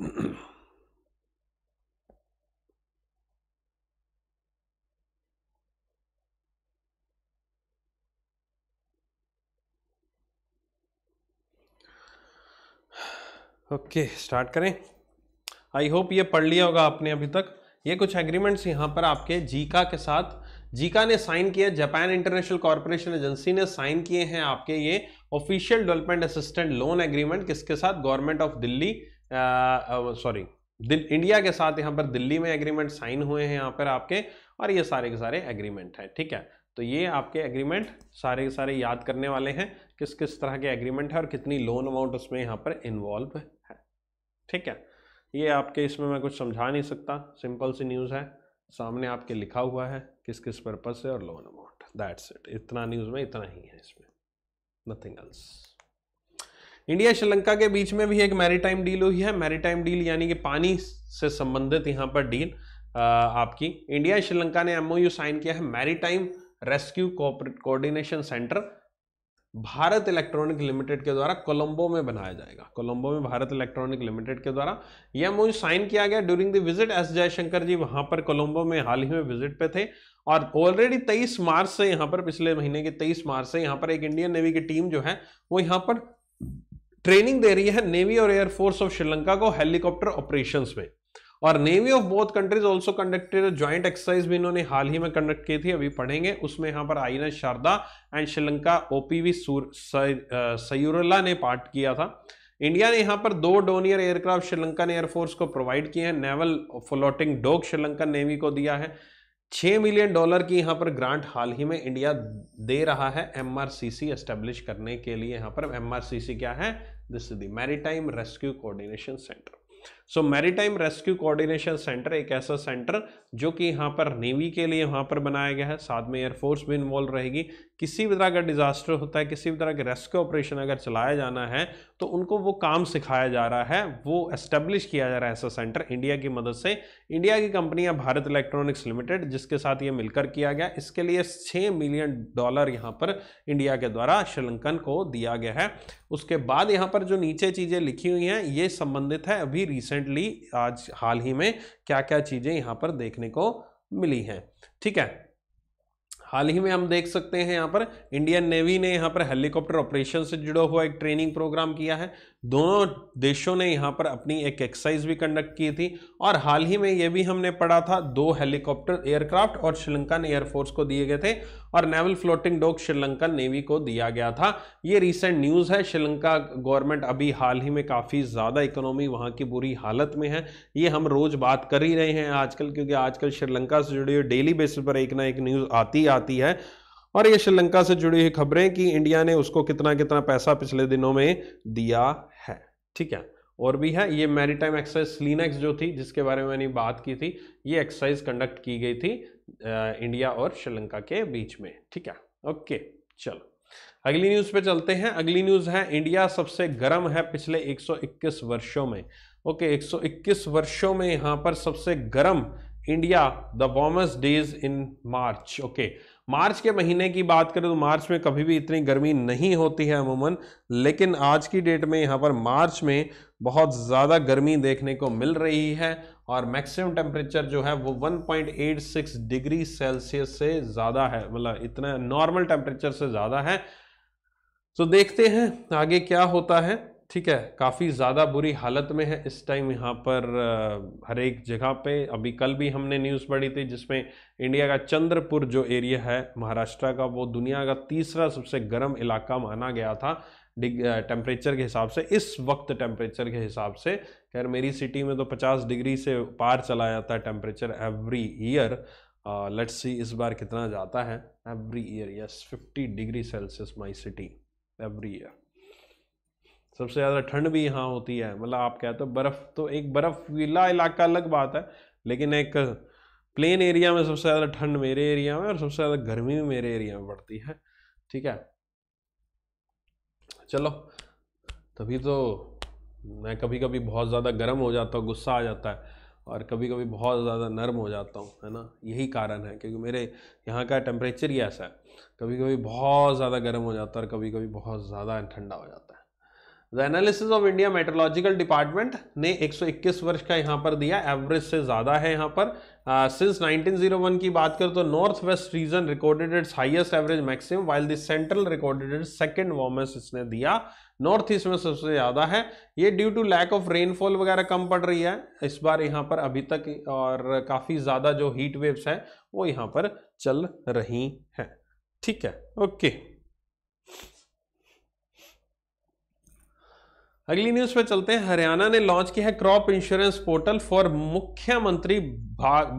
ओके *clears throat* okay, स्टार्ट करें आई होप ये पढ़ लिया होगा आपने अभी तक ये कुछ एग्रीमेंट्स यहाँ पर आपके जीका के साथ जीका ने साइन किया जापान इंटरनेशनल कॉरपोरेशन एजेंसी ने साइन किए हैं आपके ये official development assistant loan agreement किसके साथ government of Delhi sorry India के साथ यहाँ पर दिल्ली में एग्रीमेंट साइन हुए हैं यहाँ पर आपके और ये सारे के सारे एग्रीमेंट है ठीक है तो ये आपके एग्रीमेंट सारे के सारे याद करने वाले हैं किस किस तरह के एग्रीमेंट है और कितनी लोन अमाउंट उसमें यहाँ पर इन्वॉल्व है ठीक है ये आपके इसमें मैं कुछ समझा नहीं सकता सिंपल सी न्यूज़ है सामने आपके लिखा हुआ है किस किस पर्पज से और लोन अमाउंट दैट्स इट इतना न्यूज़ में इतना ही है इसमें नथिंग एल्स इंडिया श्रीलंका के बीच में भी एक मैरीटाइम डील हुई है मैरीटाइम डील यानी कि पानी से संबंधित यहाँ पर डील आपकी इंडिया श्रीलंका ने एमओयू साइन किया है maritime rescue coordination centre Bharat electronic limited के द्वारा कोलंबो में बनाया जाएगा कोलंबो में भारत इलेक्ट्रॉनिक लिमिटेड के द्वारा यह एमओयू साइन किया गया during the visit S Jaishankar ji वहां पर कोलंबो में हाल ही में विजिट पे थे और ऑलरेडी 23 मार्च से यहाँ पर पिछले महीने के 23 मार्च से यहाँ पर एक इंडियन नेवी की टीम जो है वो यहाँ पर ट्रेनिंग दे रही है नेवी और एयरफोर्स ऑफ श्रीलंका को हेलीकॉप्टर ऑपरेशन में और navy of both countries also conducted joint exercise भी इन्होंने हाल ही में कंडक्ट की थी अभी पढ़ेंगे उसमें यहाँ पर I S Sharda and Sri Lanka OPV Sayurala ने पार्ट किया था इंडिया ने यहाँ पर दो डोनियर एयरक्राफ्ट श्रीलंकन एयरफोर्स को प्रोवाइड किए हैं naval floating dock Sri Lankan navy को दिया है छः मिलियन डॉलर की यहाँ पर ग्रांट हाल ही में इंडिया दे रहा है M R C C establish करने के लिए यहाँ पर एम आर सी सी क्या है this is the maritime rescue coordination centre so maritime rescue coordination centre एक ऐसा सेंटर जो कि यहाँ पर नेवी के लिए वहाँ पर बनाया गया है साथ में एयरफोर्स भी इन्वॉल्व रहेगी किसी भी तरह का डिजास्टर होता है किसी भी तरह का रेस्क्यू ऑपरेशन अगर चलाया जाना है तो उनको वो काम सिखाया जा रहा है वो एस्टेब्लिश किया जा रहा है ऐसा सेंटर इंडिया की मदद से इंडिया की कंपनी है भारत इलेक्ट्रॉनिक्स लिमिटेड जिसके साथ ये मिलकर किया गया इसके लिए छः मिलियन डॉलर यहाँ पर इंडिया के द्वारा श्रीलंकन को दिया गया है उसके बाद यहाँ पर जो नीचे चीज़ें लिखी हुई हैं ये संबंधित है अभी रिसेंट रिसेंटली आज हाल ही में क्या क्या चीज़ें यहां पर देखने को मिली हैं ठीक है हाल ही में हम देख सकते हैं यहाँ पर इंडियन नेवी ने यहाँ पर हेलीकॉप्टर ऑपरेशन से जुड़ा हुआ एक ट्रेनिंग प्रोग्राम किया है दोनों देशों ने यहाँ पर अपनी एक एक्सरसाइज भी कंडक्ट की थी और हाल ही में ये भी हमने पढ़ा था दो हेलीकॉप्टर एयरक्राफ्ट और श्रीलंकन एयरफोर्स को दिए गए थे और naval floating dock Sri Lankan navy को दिया गया था ये रिसेंट न्यूज़ है श्रीलंका गवर्नमेंट अभी हाल ही में काफ़ी ज़्यादा इकोनॉमी वहाँ की बुरी हालत में है ये हम रोज़ बात कर ही रहे हैं आजकल क्योंकि आजकल श्रीलंका से जुड़ी हुई डेली बेसिस पर एक ना एक न्यूज़ आती आती है और ये श्रीलंका से जुड़ी हुई खबरें कि इंडिया ने उसको कितना कितना पैसा पिछले दिनों में दिया ठीक है और भी है ये मैरीटाइम एक्सरसाइज स्लीनेक्स जो थी जिसके बारे में मैंने बात की थी ये एक्सरसाइज कंडक्ट की गई थी इंडिया और श्रीलंका के बीच में ठीक है ओके चलो अगली न्यूज पे चलते हैं अगली न्यूज है इंडिया सबसे गर्म है पिछले 121 वर्षों में ओके 121 वर्षों में यहां पर सबसे गर्म India the warmest days in March okay okay. March के महीने की बात करें तो मार्च में कभी भी इतनी गर्मी नहीं होती है अमूमन लेकिन आज की डेट में यहाँ पर मार्च में बहुत ज़्यादा गर्मी देखने को मिल रही है और मैक्सिमम टेम्परेचर जो है वो 1.86 डिग्री सेल्सियस से ज़्यादा है मतलब इतना नॉर्मल टेम्परेचर से ज़्यादा है तो देखते हैं आगे क्या होता है ठीक है काफ़ी ज़्यादा बुरी हालत में है इस टाइम यहाँ पर हर एक जगह पे अभी कल भी हमने न्यूज़ पढ़ी थी जिसमें इंडिया का चंद्रपुर जो एरिया है महाराष्ट्र का वो दुनिया का तीसरा सबसे गर्म इलाका माना गया था टेम्परेचर के हिसाब से इस वक्त टेम्परेचर के हिसाब से खैर मेरी सिटी में तो 50 डिग्री से पार चला जाता है temperature every year let's see इस बार कितना जाता है every year yes 50 degree Celsius my city every year सबसे ज़्यादा ठंड भी यहाँ होती है मतलब आप कहते हो बर्फ़ तो एक बर्फ़ीला इलाका अलग बात है लेकिन एक प्लेन एरिया में सबसे ज़्यादा ठंड मेरे एरिया में और सबसे ज़्यादा गर्मी भी मेरे एरिया में पड़ती है ठीक है चलो तभी तो मैं कभी कभी बहुत ज़्यादा गर्म हो जाता हूँ गुस्सा आ जाता है और कभी कभी बहुत ज़्यादा नर्म हो जाता हूँ है ना यही कारण है क्योंकि मेरे यहाँ का टेम्परेचर ही ऐसा है कभी कभी बहुत ज़्यादा गर्म हो जाता है और कभी कभी बहुत ज़्यादा ठंडा हो जाता है the analysis of India meteorological department ने 121 वर्ष का यहाँ पर दिया एवरेज से ज़्यादा है यहाँ पर सिंस uh, 1901 की बात करें तो north west region recorded its highest average maximum while the central recorded its second warmest इसने दिया नॉर्थ ईस्ट में सबसे ज़्यादा है ये due to lack of rainfall वगैरह कम पड़ रही है इस बार यहाँ पर अभी तक और काफ़ी ज़्यादा जो हीट वेव्स हैं वो यहाँ पर चल रही हैं ठीक है ओके okay. अगली न्यूज पे चलते हैं हरियाणा ने लॉन्च किया है क्रॉप इंश्योरेंस पोर्टल फॉर मुख्यमंत्री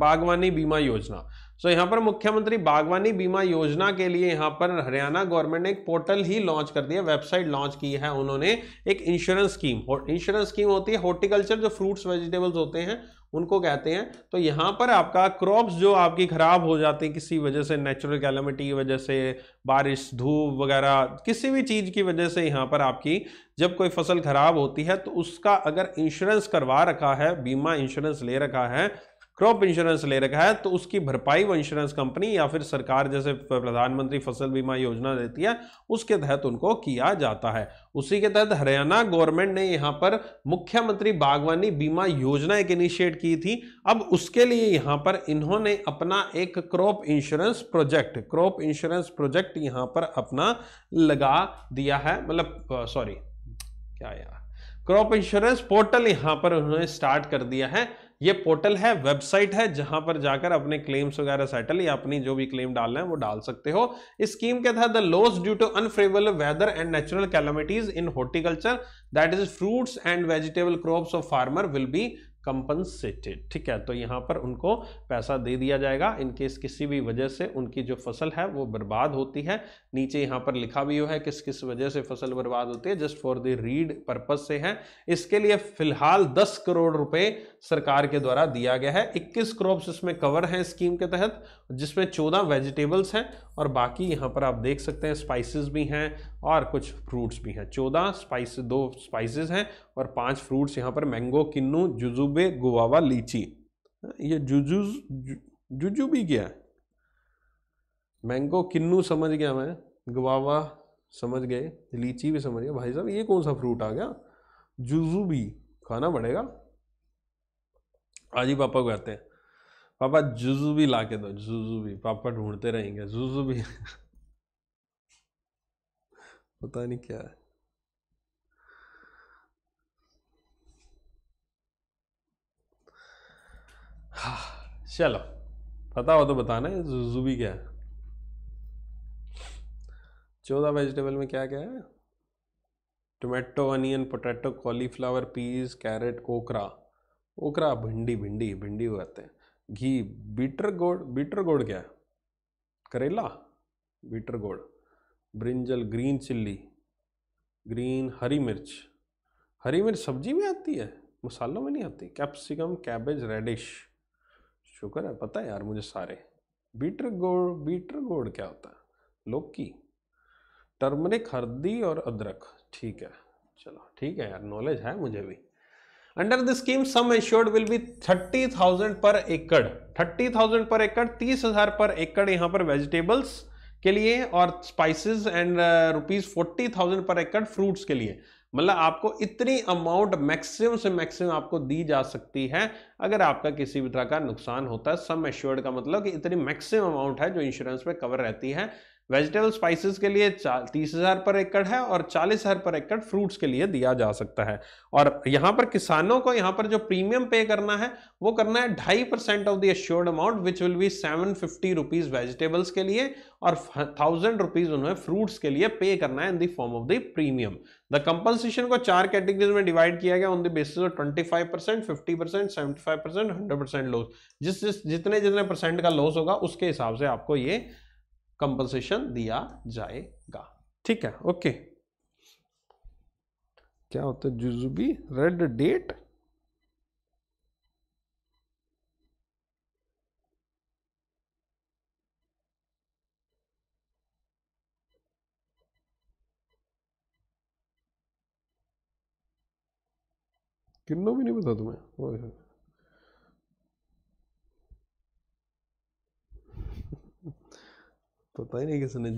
बागवानी बीमा योजना सो so, यहाँ पर मुख्यमंत्री बागवानी बीमा योजना के लिए यहाँ पर हरियाणा गवर्नमेंट ने एक पोर्टल ही लॉन्च कर दिया वेबसाइट लॉन्च की है उन्होंने एक इंश्योरेंस स्कीम इंश्योरेंस स्कीम होती है हॉर्टिकल्चर जो फ्रूट्स वेजिटेबल्स होते हैं उनको कहते हैं तो यहाँ पर आपका क्रॉप्स जो आपकी ख़राब हो जाते हैं किसी वजह से नेचुरल कैलमिटी की वजह से बारिश धूप वगैरह किसी भी चीज़ की वजह से यहाँ पर आपकी जब कोई फसल ख़राब होती है तो उसका अगर इंश्योरेंस करवा रखा है बीमा इंश्योरेंस ले रखा है क्रॉप इंश्योरेंस ले रखा है तो उसकी भरपाई वो इंश्योरेंस कंपनी या फिर सरकार जैसे प्रधानमंत्री फसल बीमा योजना देती है उसके तहत उनको किया जाता है उसी के तहत हरियाणा गवर्नमेंट ने यहाँ पर मुख्यमंत्री बागवानी बीमा योजना एक इनिशिएट की थी अब उसके लिए यहाँ पर इन्होंने अपना एक crop insurance project crop insurance project यहाँ पर अपना लगा दिया है मतलब सॉरी क्या यार क्रॉप इंश्योरेंस पोर्टल यहाँ पर उन्होंने स्टार्ट कर दिया है ये पोर्टल है वेबसाइट है जहां पर जाकर अपने क्लेम्स वगैरह सेटल या अपनी जो भी क्लेम डालना है वो डाल सकते हो इस स्कीम के तहत the loss due to unfavourable weather and natural calamities in horticulture that is fruits and vegetable crops of farmer will be compensated ठीक है तो यहाँ पर उनको पैसा दे दिया जाएगा इनकेस किसी भी वजह से उनकी जो फसल है वो बर्बाद होती है नीचे यहाँ पर लिखा भी हुआ है किस किस वजह से फसल बर्बाद होती है just for the read purpose से है इसके लिए फिलहाल 10 करोड़ रुपए सरकार के द्वारा दिया गया है 21 क्रॉप्स इसमें कवर हैं स्कीम के तहत जिसमें 14 वेजिटेबल्स हैं और बाकी यहाँ पर आप देख सकते हैं स्पाइसेस भी हैं और कुछ फ्रूट्स भी हैं 14 स्पाइस दो स्पाइसेस हैं और पांच फ्रूट्स यहाँ पर मैंगो किन्नू जुजुबे गुवावा लीची ये जुजूज जु, जुजू भी क्या है मैंगो किन्नू समझ गया मैं गुवावा समझ गए लीची भी समझ गया भाई साहब ये कौन सा फ्रूट आ गया जुजुबी खाना पड़ेगा आज ही पापा को कहते हैं पापा जुजू भी ला के दो जुजू भी पापा ढूंढते रहेंगे जुजू भी *laughs* पता नहीं क्या है हाँ चलो पता हो तो बताना है जुजू भी क्या है चौदह वेजिटेबल में क्या क्या है tomato onion potato cauliflower peas carrot okra okra भिंडी भिंडी भिंडी कहते हैं घी बीटर गोड़ बीटर गोड़ क्या है करेला bitter gourd brinjal green chilli green हरी मिर्च हरी मिर्च सब्जी में आती है मसालों में नहीं आती कैप्सिकम कैबेज रेडिश शुक्र है पता है यार मुझे सारे बीटर गोड़ बीटर गोड़ क्या होता है लौकी टर्मरिक हरदी और अदरक ठीक है चलो ठीक है यार नॉलेज है मुझे भी under the scheme sum insured will be thirty thousand per एकड़ थर्टी थाउजेंड पर एकड़ तीस हजार पर एकड़ यहाँ पर वेजिटेबल्स के लिए और spices and rupees forty thousand per एकड़ फ्रूट्स के लिए मतलब आपको इतनी अमाउंट मैक्सिमम से मैक्सिमम आपको दी जा सकती है अगर आपका किसी भी तरह का नुकसान होता है सम एश्योर्ड का मतलब कि इतनी मैक्सिमम अमाउंट है जो इंश्योरेंस में कवर रहती है वेजिटेबल स्पाइसेस के लिए तीस हज़ार पर एकड़ है और चालीस हज़ार पर एकड़ फ्रूट्स के लिए दिया जा सकता है और यहाँ पर किसानों को यहाँ पर जो प्रीमियम पे करना है वो करना है ढाई percent of the assured amount which will be seven fifty rupees vegetables के लिए और थाउजेंड रुपीज़ उन्हें फ्रूट्स के लिए पे करना है in the form of the premium the compensation को चार कैटेगरीज में डिवाइड किया गया on the basis of twenty five percent fifty percent seventy five percent hundred percent loss जिस जिस जितने जितने परसेंट का लॉस होगा उसके हिसाब से आपको ये कंपनसेशन दिया जाएगा ठीक है ओके क्या होता है जुजुबी रेड डेट किन्नों भी नहीं पता तुम्हें पता ही नहीं किसी ने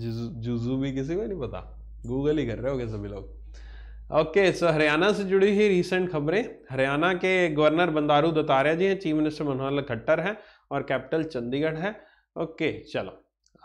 जुजू भी किसी को नहीं पता गूगल ही कर रहे हो सभी लोग ओके सो हरियाणा से जुड़ी हुई रीसेंट खबरें हरियाणा के गवर्नर बंदारू दतारिया जी हैं चीफ मिनिस्टर मनोहर लाल खट्टर हैं और कैपिटल चंडीगढ़ है ओके चलो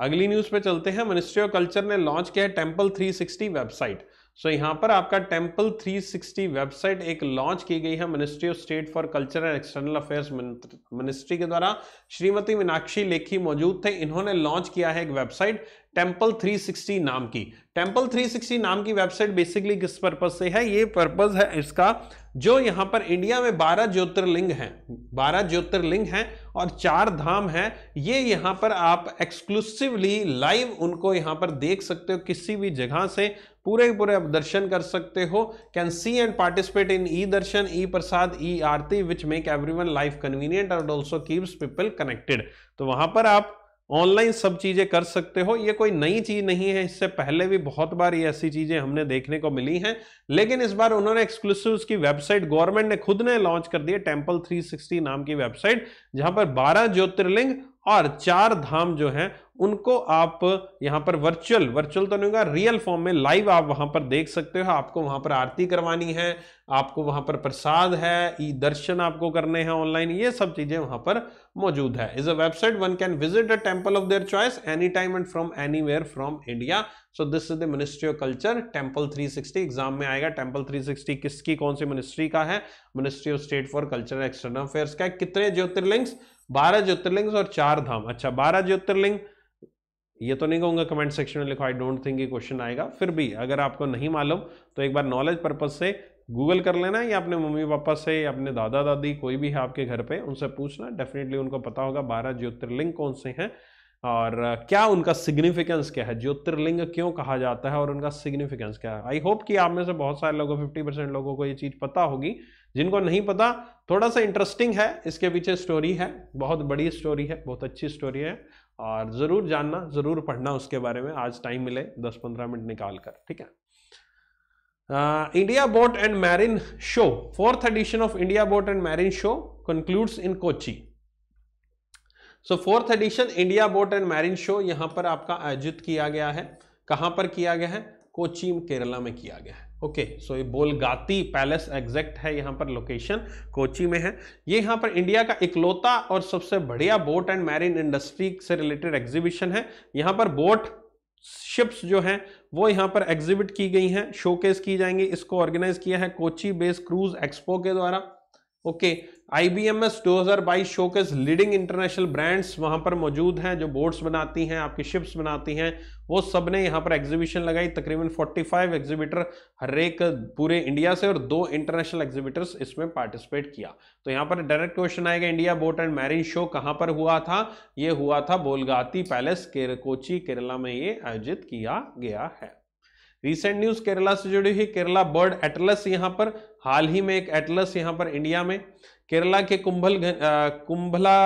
अगली न्यूज़ पे चलते हैं मिनिस्ट्री ऑफ कल्चर ने लॉन्च किया है टेम्पल 360 वेबसाइट सो so, यहाँ पर आपका टेम्पल 360 वेबसाइट एक लॉन्च की गई है ministry of state for culture and external affairs ministry के द्वारा श्रीमती मीनाक्षी लेखी मौजूद थे इन्होंने लॉन्च किया है एक वेबसाइट टेम्पल 360 नाम की टेम्पल 360 नाम की वेबसाइट बेसिकली किस पर्पज से है ये पर्पज है इसका जो यहाँ पर इंडिया में बारह ज्योतिर्लिंग हैं बारह ज्योतिर्लिंग हैं और चार धाम हैं ये यहाँ पर आप एक्सक्लूसिवली लाइव उनको यहाँ पर देख सकते हो किसी भी जगह से पूरे पूरे आप दर्शन कर सकते हो can see and participate in E darshan E prasad E aarti which make everyone life convenient and also keeps people connected तो वहां पर आप ऑनलाइन सब चीज़ें कर सकते हो ये कोई नई चीज़ नहीं है इससे पहले भी बहुत बार ये ऐसी चीज़ें हमने देखने को मिली हैं लेकिन इस बार उन्होंने एक्सक्लूसिव की वेबसाइट गवर्नमेंट ने खुद ने लॉन्च कर दी है टेम्पल 360 नाम की वेबसाइट जहां पर 12 ज्योतिर्लिंग और चार धाम जो हैं उनको आप यहां पर वर्चुअल वर्चुअल तो नहीं होगा रियल फॉर्म में लाइव आप वहां पर देख सकते हो आपको वहां पर आरती करवानी है आपको वहां पर प्रसाद है ई दर्शन आपको करने हैं ऑनलाइन ये सब चीज़ें वहां पर मौजूद है is a website one can visit a temple of their choice any time and from anywhere from India so this is the ministry of culture temple 360 exam में आएगा टेम्पल 360 किसकी कौन सी मिनिस्ट्री का है ministry of state for culture external affair का है कितने ज्योतिर्लिंग्स बारह ज्योतिर्लिंग्स और चार धाम अच्छा बारह ज्योतिर्लिंग ये तो नहीं कहूंगा कमेंट सेक्शन में लिखो आई डोंट थिंक ये क्वेश्चन आएगा फिर भी अगर आपको नहीं मालूम तो एक बार नॉलेज पर्पज से गूगल कर लेना या अपने मम्मी पापा से या अपने दादा दादी कोई भी है आपके घर पे उनसे पूछना डेफिनेटली उनको पता होगा बारह ज्योतिर्लिंग कौन से हैं और क्या उनका सिग्निफिकेंस क्या है ज्योतिर्लिंग क्यों कहा जाता है और उनका सिग्निफिकेंस क्या है आई होप कि आप में से बहुत सारे लोगों फिफ्टी परसेंट लोगों को ये चीज़ पता होगी जिनको नहीं पता थोड़ा सा इंटरेस्टिंग है इसके पीछे स्टोरी है बहुत बड़ी स्टोरी है बहुत अच्छी स्टोरी है और ज़रूर जानना ज़रूर पढ़ना उसके बारे में आज टाइम मिले दस पंद्रह मिनट निकाल कर ठीक है India boat and marine show fourth edition of India boat and marine show concludes in Kochi so fourth edition India boat and marine show यहां पर आपका आयोजित किया गया है कहां पर किया गया है कोची केरला में किया गया है ओके सो ये बोलगाती पैलेस एग्जैक्ट है यहां पर लोकेशन कोची में है ये यहां पर इंडिया का इकलौता और सबसे बढ़िया बोट एंड मैरिन इंडस्ट्री से रिलेटेड एग्जीबिशन है यहां पर बोट शिप्स जो हैं वो यहाँ पर एग्जिबिट की गई हैं शोकेस की जाएंगी इसको ऑर्गेनाइज किया है कोची बेस क्रूज एक्सपो के द्वारा okay I B M S दो हजार बाईस शोकेस लीडिंग इंटरनेशनल ब्रांड्स वहां पर मौजूद हैं जो बोट्स बनाती हैं आपकी शिप्स बनाती हैं वो सब ने यहाँ पर एग्जीबिशन लगाई तकरीबन 45 एग्जीबिटर हर एक पूरे इंडिया से और दो इंटरनेशनल एग्जीबिटर्स इसमें पार्टिसिपेट किया तो यहाँ पर डायरेक्ट क्वेश्चन आएगा India boat and marine show कहाँ पर हुआ था ये हुआ था बोलगाती पैलेस केर, कोची केरला में ये आयोजित किया गया है रिसेंट न्यूज केरला से जुड़ी हुई केरला बर्ड एटलस यहाँ पर हाल ही में एक एटलस यहाँ पर इंडिया में केरला के Kumbal Kumbala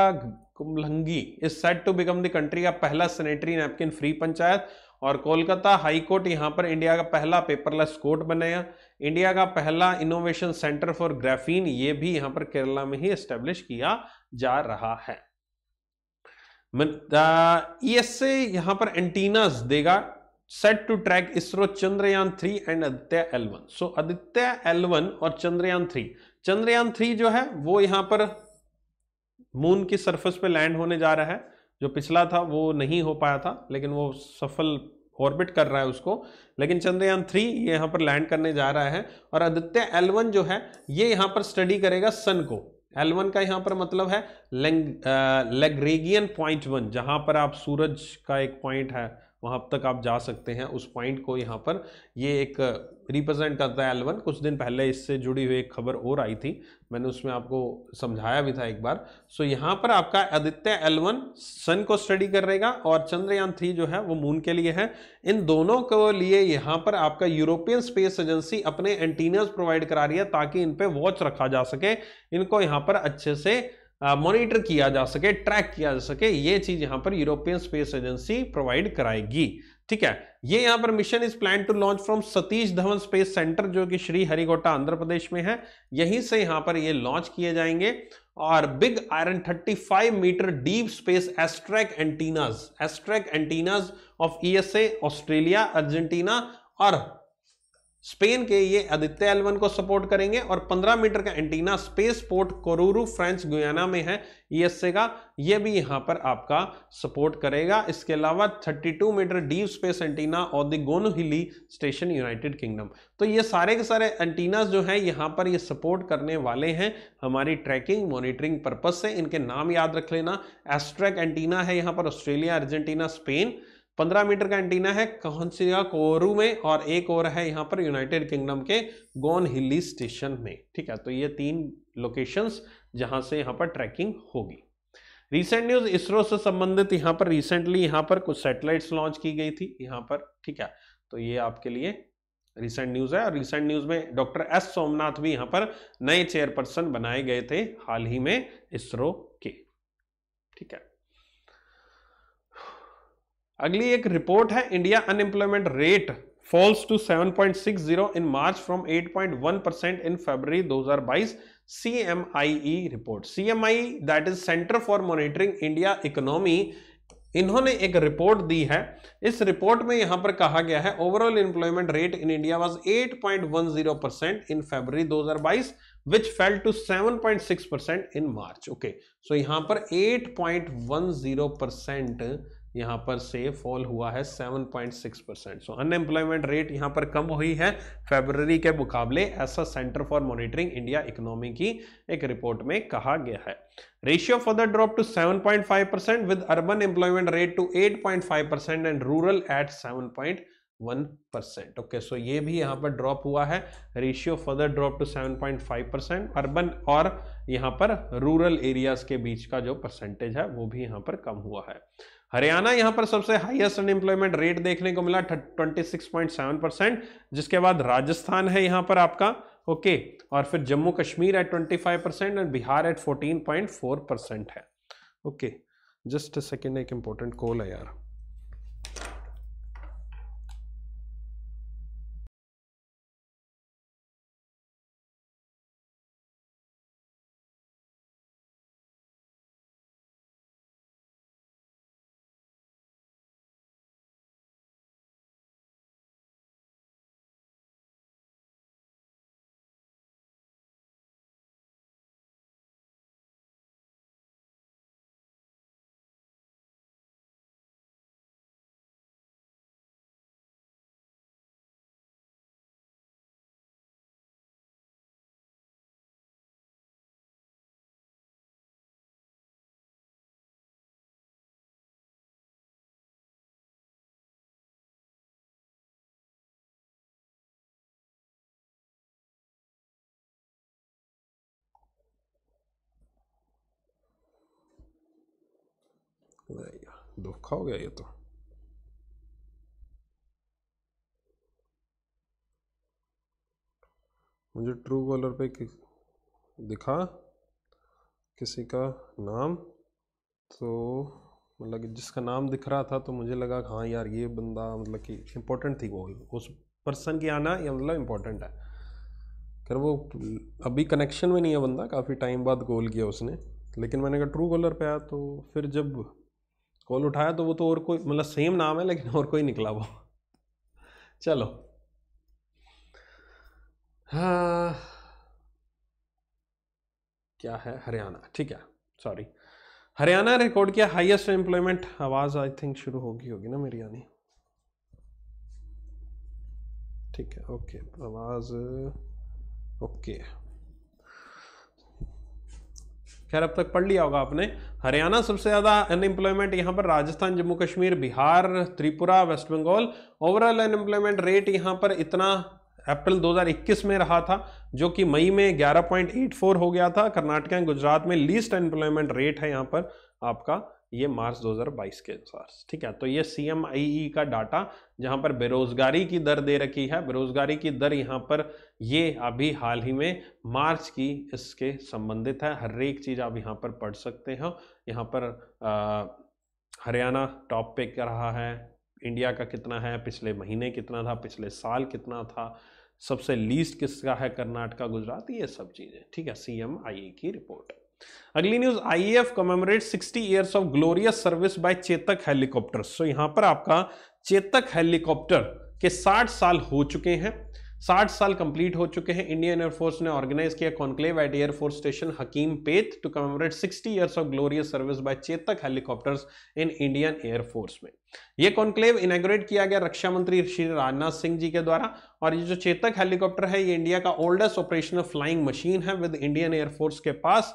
Kumbalangi is set to become the country का पहला सेनेटरी नैपकिन फ्री पंचायत और कोलकाता हाईकोर्ट यहाँ पर इंडिया का पहला पेपरलेस कोर्ट बनाया इंडिया का पहला इनोवेशन सेंटर फॉर ग्राफीन ये भी यहाँ पर केरला में ही एस्टेब्लिश किया जा रहा है ई एस e यहाँ पर एंटीनास देगा set to track ISRO Chandrayaan three and Aditya L one so Aditya L one और चंद्रयान थ्री चंद्रयान थ्री जो है वो यहाँ पर मून की सरफेस पे लैंड होने जा रहा है जो पिछला था वो नहीं हो पाया था लेकिन वो सफल ऑर्बिट कर रहा है उसको लेकिन चंद्रयान थ्री ये यहाँ पर लैंड करने जा रहा है और आदित्य एलवन जो है ये यहाँ पर स्टडी करेगा सन को एलवन का यहाँ पर मतलब है लेग्रेगियन पॉइंट वन जहाँ पर आप सूरज का एक पॉइंट है वहाँ तक आप जा सकते हैं उस पॉइंट को यहाँ पर ये एक रिप्रेजेंट करता है एल कुछ दिन पहले इससे जुड़ी हुई एक खबर और आई थी मैंने उसमें आपको समझाया भी था एक बार सो यहाँ पर आपका आदित्य एल सन को स्टडी करेगा और चंद्रयान थ्री जो है वो मून के लिए है इन दोनों को लिए यहाँ पर आपका यूरोपियन स्पेस एजेंसी अपने एंटीनियर्स प्रोवाइड करा रही है ताकि इन पर वॉच रखा जा सके इनको यहाँ पर अच्छे से मॉनिटर किया जा सके ट्रैक किया जा सके ये चीज यहां पर यूरोपियन स्पेस एजेंसी प्रोवाइड कराएगी ठीक है ये यहां पर mission is plan to launch from Satish Dhawan space centre जो कि श्री हरिगोटा आंध्र प्रदेश में है यहीं से यहां पर ये लॉन्च किए जाएंगे और big iron 35 metre deep space ESTRACK antennas ESTRACK antennas of ESA Australia Argentina और स्पेन के ये आदित्य एलवन को सपोर्ट करेंगे और 15 मीटर का antenna space port Kourou French Guiana में है ईएसए e का ये भी यहाँ पर आपका सपोर्ट करेगा इसके अलावा 32 मीटर डीप स्पेस एंटीना और दोनो हिली स्टेशन यूनाइटेड किंगडम तो ये सारे के सारे एंटीनाज जो हैं यहाँ पर ये सपोर्ट करने वाले हैं हमारी ट्रैकिंग मॉनिटरिंग पर्पज से इनके नाम याद रख लेना एस्ट्रैक एंटीना है यहाँ पर ऑस्ट्रेलिया अर्जेंटीना स्पेन पंद्रह मीटर का एंटीना है कौन सी जगह कोरू में और एक और है यहाँ पर यूनाइटेड किंगडम के गोन हिली स्टेशन में ठीक है तो ये तीन लोकेशंस जहाँ से यहाँ पर ट्रैकिंग होगी रिसेंट न्यूज इसरो से संबंधित यहाँ पर रिसेंटली यहाँ पर कुछ सैटेलाइट्स लॉन्च की गई थी यहाँ पर ठीक है तो ये आपके लिए रिसेंट न्यूज है और रिसेंट न्यूज में डॉक्टर एस सोमनाथ भी यहाँ पर नए चेयरपर्सन बनाए गए थे हाल ही में इसरो के ठीक है अगली एक रिपोर्ट है India unemployment rate falls to 7.60 in March from 8.1 percent in February 2022 CMIE e report CMI that is centre for monitoring India economy इन्होंने एक रिपोर्ट दी है इस रिपोर्ट में यहां पर कहा गया है overall employment rate in India was 8.10 percent in February 2022 which fell to 7.6 percent in March okay so यहां पर 8.10 परसेंट यहाँ पर से फॉल हुआ है 7.6 परसेंट सो अनएम्प्लॉयमेंट रेट यहाँ पर कम हुई है फेबररी के मुकाबले ऐसा centre for monitoring India economy की एक रिपोर्ट में कहा गया है ratio further drop to 7.5 percent with urban employment rate to 8.5 percent and rural at seven point one percent okay so ये भी यहाँ पर ड्रॉप हुआ है ratio further drop to 7.5 percent urban और यहाँ पर रूरल एरियाज के बीच का जो परसेंटेज है वो भी यहाँ पर कम हुआ है हरियाणा यहां पर सबसे हाईएस्ट अनएम्प्लॉयमेंट रेट देखने को मिला 26.7 परसेंट जिसके बाद राजस्थान है यहां पर आपका ओके और फिर Jammu Kashmir at 25 percent and Bihar at 14.4 percent है ओके जस्ट सेकेंड एक इंपॉर्टेंट कॉल है यार धोखा हो गया ये तो मुझे ट्रू कॉलर पे कि, दिखा किसी का नाम तो मतलब जिसका नाम दिख रहा था तो मुझे लगा हाँ यार ये बंदा मतलब कि इम्पोर्टेंट थी कॉल उस पर्सन की आना ये मतलब इम्पोर्टेंट है खैर वो अभी कनेक्शन में नहीं है बंदा काफ़ी टाइम बाद कॉल किया उसने लेकिन मैंने कहा ट्रू कॉलर पे आया तो फिर जब कॉल उठाया तो वो तो और कोई मतलब सेम नाम है लेकिन और कोई निकला वो चलो हाँ क्या है हरियाणा ठीक है सॉरी हरियाणा रिकॉर्ड किया हाईएस्ट एम्प्लॉयमेंट आवाज़ आई थिंक शुरू होगी होगी ना मेरी यानी ठीक है ओके आवाज़ ओके खैर अब तक पढ़ लिया होगा आपने हरियाणा सबसे ज़्यादा अनएम्प्लॉयमेंट यहाँ पर Rajasthan Jammu Kashmir Bihar Tripura West Bengal overall unemployment rate यहाँ पर इतना अप्रैल 2021 में रहा था जो कि मई में 11.84 हो गया था कर्नाटक एंड गुजरात में लीस्ट अनएम्प्लॉयमेंट रेट है यहाँ पर आपका ये मार्च 2022 के अनुसार ठीक है तो ये सी एम e का डाटा जहां पर बेरोजगारी की दर दे रखी है बेरोजगारी की दर यहां पर ये अभी हाल ही में मार्च की इसके संबंधित है हर एक चीज़ आप यहां पर पढ़ सकते हो यहां पर हरियाणा टॉप पे कर रहा है इंडिया का कितना है पिछले महीने कितना था पिछले साल कितना था सबसे लीस्ट किसका है कर्नाटका गुजरात ये सब चीज़ें ठीक है सी e की रिपोर्ट अगली news I F commemorate sixty years of glorious service by Chetak helicopter so यहां पर आपका चेतक हेलीकॉप्टर के 60 साल हो चुके हैं 60 साल कंप्लीट हो चुके हैं इंडियन एयरफोर्स ने ऑर्गेनाइज किया conclave at air force station Hakimpet to commemorate 60 years of glorious service by Chetak helicopters in Indian air force में यह कॉन्क्लेव इनग्रेट किया गया रक्षा मंत्री श्री राजनाथ सिंह जी के द्वारा और ये जो चेतक हेलीकॉप्टर है ये इंडिया का ओल्डेस्ट ऑपरेशनल फ्लाइंग मशीन है विद इंडियन एयरफोर्स के पास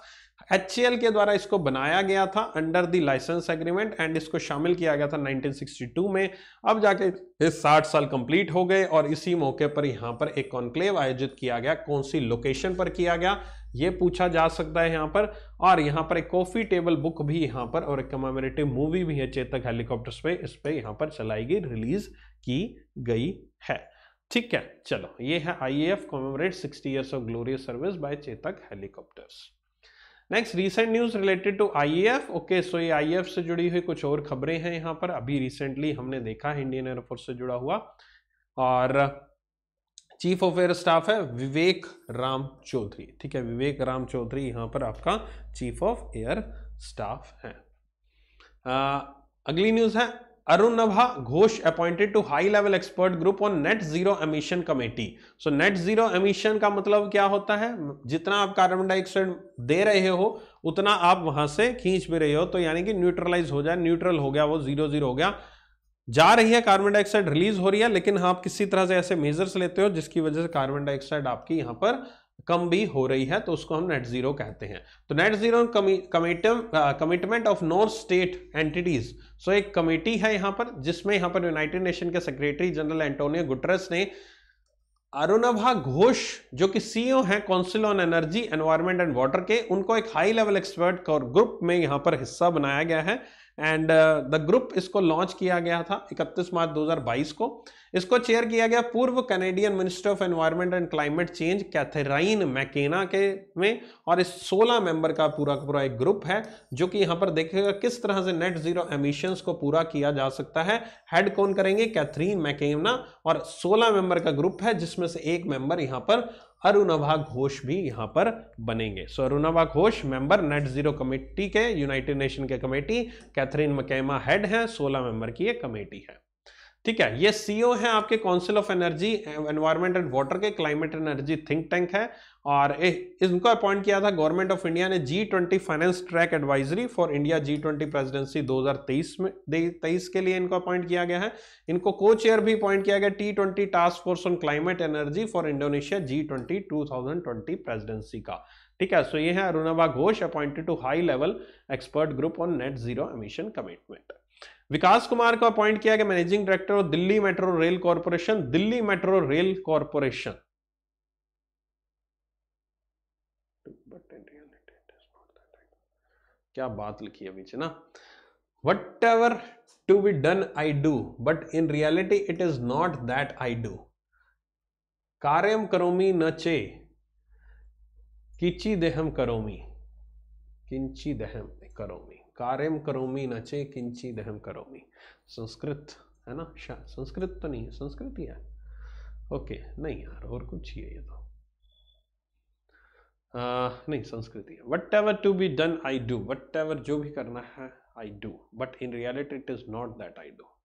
एच के द्वारा इसको बनाया गया था under the licence agreement and इसको शामिल किया गया था 1962 में अब जाके ये 60 साल कंप्लीट हो गए और इसी मौके पर यहाँ पर एक कॉन्क्लेव आयोजित किया गया कौन सी लोकेशन पर किया गया ये पूछा जा सकता है यहाँ पर और यहाँ पर एक कॉफी टेबल बुक भी यहाँ पर और एक कमेमोरेटिव मूवी भी है चेतक हेलीकॉप्टर्स पे इस पर यहाँ पर चलाई गई रिलीज की गई है ठीक है चलो ये है I F commemorate sixty years of glorious service by Chetak helicopters next recent news related to I okay so ये आई से जुड़ी हुई कुछ और खबरें हैं यहाँ पर अभी रिसेंटली हमने देखा है इंडियन एयरफोर्स से जुड़ा हुआ और चीफ ऑफ एयर स्टाफ है विवेक राम चौधरी ठीक है विवेक राम चौधरी यहाँ पर आपका चीफ ऑफ एयर स्टाफ है आ, अगली न्यूज है Arunabha Ghosh appointed to high level expert group on net zero emission committee so net zero emission का मतलब क्या होता है जितना आप कार्बन डाइऑक्साइड दे रहे हो उतना आप वहां से खींच भी रहे हो तो यानी कि न्यूट्रलाइज हो जाए न्यूट्रल हो गया वो जीरो जीरो हो गया जा रही है कार्बन डाइऑक्साइड रिलीज हो रही है लेकिन आप किसी तरह से ऐसे मेजर्स लेते हो जिसकी वजह से कार्बन डाइऑक्साइड आपकी यहां पर कम भी हो रही है तो उसको हम नेट जीरो कहते हैं तो net zero commitment of non state entities so एक कमेटी है यहां पर जिसमें यहां पर यूनाइटेड नेशन के सेक्रेटरी जनरल एंटोनियो गुटरस ने अरुणभा घोष जो कि सीईओ e हैं council on energy environment and water के उनको एक हाई लेवल एक्सपर्ट ग्रुप में यहां पर हिस्सा बनाया गया है एंड द ग्रुप इसको लॉन्च किया गया था 31 मार्च 2022 को इसको चेयर किया गया पूर्व Canadian minister of environment and climate change Catherine McKenna के में और इस 16 मेंबर का पूरा का पूरा एक ग्रुप है जो कि यहाँ पर देखेगा किस तरह से नेट जीरो एमिशंस को पूरा किया जा सकता है हेड कौन करेंगे कैथरीन मैकेना और सोलह मेंबर का ग्रुप है जिसमें से एक मेंबर यहाँ पर अरुणभा घोष भी यहां पर बनेंगे so Arunabha Ghosh member net zero committee के यूनाइटेड नेशन के कमेटी कैथरीन मकैमा हेड हैं सोलह मेंबर की ये कमेटी है ठीक है ये सीओ e है आपके council of energy environment and water के क्लाइमेट एनर्जी थिंक टैंक है और इनको अपॉइंट किया था गवर्नमेंट ऑफ इंडिया ने G twenty finance track advisory for India G twenty presidency 2023 में तेईस के लिए इनको अपॉइंट किया गया है इनको को चेयर भी अपॉइंट किया गया T twenty task force on climate energy for Indonesia G twenty two thousand twenty presidency का ठीक है सो ये है Arunabha Ghosh appointed to high level expert group on net zero emission commitment Vikas Kumar को अपॉइंट किया गया managing director of Delhi metro rail corporation Delhi metro rail corporation क्या बात लिखी है बीच ना whatever to be done I do but in reality it is not that I do कार्यम करोमी न चे किचि देहम करोमी किंची देहम करोमी कार्यम करोमी न चे किंची देहम करोमी संस्कृत है ना संस्कृत तो नहीं है संस्कृत ही है ओके नहीं यार और कुछ ही है ये तो नहीं संस्कृति whatever to be done I do whatever जो भी करना है I do but in reality it is not that I do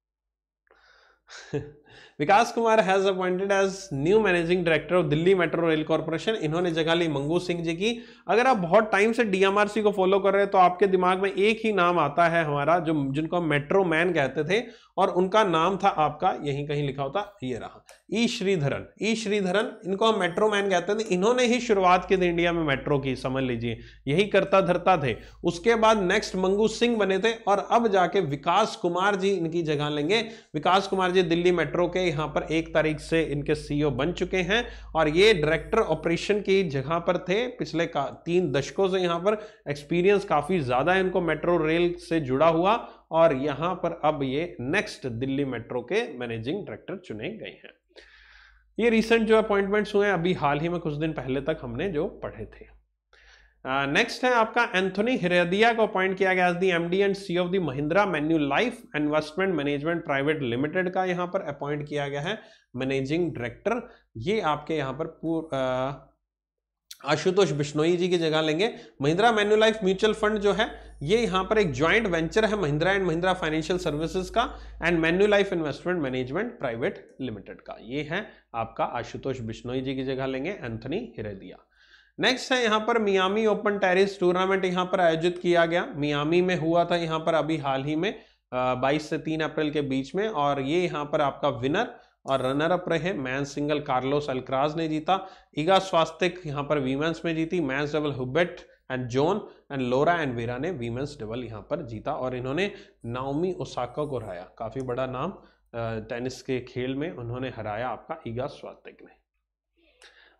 Vikas Kumar has appointed as new managing director of Delhi metro rail corporation इन्होंने जगह ली मंगू सिंह जी की अगर आप बहुत टाइम से डीएमआरसी को फॉलो कर रहे हैं तो आपके दिमाग में एक ही नाम आता है हमारा जो जिनको हम मेट्रो मैन कहते थे और उनका नाम था आपका यहीं कहीं लिखा होता ये रहा ई श्रीधरन ई श्रीधरन इनको हम मेट्रो मैन कहते थे तो इन्होंने ही शुरुआत की थी इंडिया में मेट्रो की समझ लीजिए यही करता धरता थे उसके बाद नेक्स्ट मंगू सिंह बने थे और अब जाके विकास कुमार जी इनकी जगह लेंगे विकास कुमार जी दिल्ली मेट्रो के यहाँ पर एक तारीख से इनके सी e बन चुके हैं और ये डायरेक्टर ऑपरेशन की जगह पर थे पिछले तीन दशकों से यहाँ पर एक्सपीरियंस काफ़ी ज़्यादा है इनको मेट्रो रेल से जुड़ा हुआ और यहां पर अब ये नेक्स्ट दिल्ली मेट्रो के मैनेजिंग डायरेक्टर चुने गए हैं ये रिसेंट जो अपॉइंटमेंट्स हुए हैं अभी हाल ही में कुछ दिन पहले तक हमने जो पढ़े थे नेक्स्ट uh, है आपका एंथोनी हिरेदिया को अपॉइंट किया गया as the MD and C of the Mahindra Manulife investment management private limited का यहां पर अपॉइंट किया गया है मैनेजिंग डायरेक्टर ये आपके यहाँ पर आशुतोष बिश्नोई जी की जगह लेंगे Mahindra Manulife mutual fund जो है ये यहाँ पर एक ज्वाइंट वेंचर है Mahindra and Mahindra financial services का and Manulife investment management private limited का ये है आपका आशुतोष बिश्नोई जी की जगह लेंगे एंथनी हिरेदिया नेक्स्ट है यहाँ पर मियामी ओपन टेरिस टूर्नामेंट यहाँ पर आयोजित किया गया मियामी में हुआ था यहाँ पर अभी हाल ही में बाईस से तीन अप्रैल के बीच में और ये यहाँ पर आपका विनर और रनर अप रहे मैन सिंगल कार्लोस अल्क्राज ने जीता इगा स्वास्तिक यहाँ पर वीमेंस में जीती men's double Hubert and John and Laura and Vera ने वीमेंस डबल यहाँ पर जीता और इन्होंने नाउमी ओसाका को हराया काफ़ी बड़ा नाम टेनिस के खेल में उन्होंने हराया आपका ईगा स्वातिक ने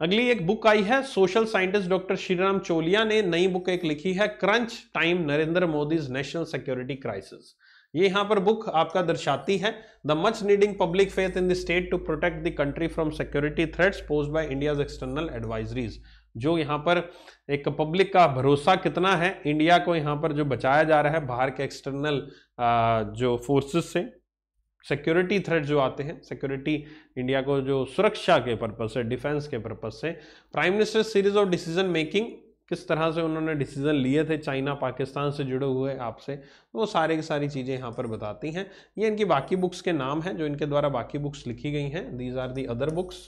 अगली एक बुक आई है सोशल साइंटिस्ट डॉक्टर श्रीराम चोलिया ने नई बुक एक लिखी है crunch time Narendra Modi national security crisis ये यहाँ पर बुक आपका दर्शाती है the much needing public faith in the state to protect the country from security threats pose by India's external advisories जो यहाँ पर एक पब्लिक का भरोसा कितना है इंडिया को यहाँ पर जो बचाया जा रहा है बाहर के एक्सटर्नल जो फोर्सेस से सिक्योरिटी थ्रेट जो आते हैं सिक्योरिटी इंडिया को जो सुरक्षा के पर्पज से डिफेंस के पर्पज से prime minister series of decision making किस तरह से उन्होंने डिसीजन लिए थे चाइना पाकिस्तान से जुड़े हुए आपसे तो वो सारे की सारी चीज़ें यहाँ पर बताती हैं ये इनकी बाकी बुक्स के नाम हैं जो इनके द्वारा बाकी बुक्स लिखी गई हैं these are the other books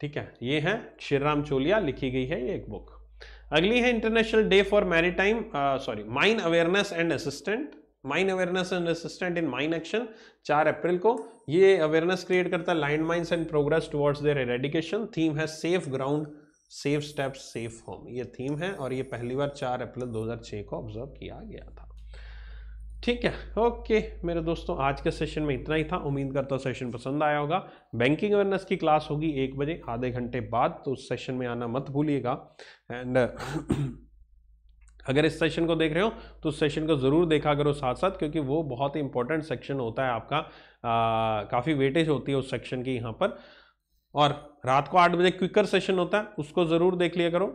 ठीक है ये है श्रीराम चोलिया लिखी गई है ये एक बुक अगली है international day for maritime sorry mine awareness and assistant mine awareness and assistant in mine action चार अप्रैल को ये अवेयरनेस क्रिएट करता है land mines and progress towards their eradication theme है safe ground safe step safe home ये theme है और ये पहली बार चार अप्रैल 2006 को ऑब्जर्व किया गया था ठीक है ओके मेरे दोस्तों आज के सेशन में इतना ही था उम्मीद करता हूँ सेशन पसंद आया होगा बैंकिंग अवेयरनेस की क्लास होगी एक बजे आधे घंटे बाद तो उस सेशन में आना मत भूलिएगा एंड *clears throat* अगर इस सेशन को देख रहे हो तो उस सेशन को ज़रूर देखा करो साथ साथ क्योंकि वो बहुत ही इंपॉर्टेंट सेक्शन होता है आपका काफ़ी वेटेज होती है उस सेक्शन की यहाँ पर और रात को आठ बजे क्विकर सेशन होता है उसको ज़रूर देख लिया करो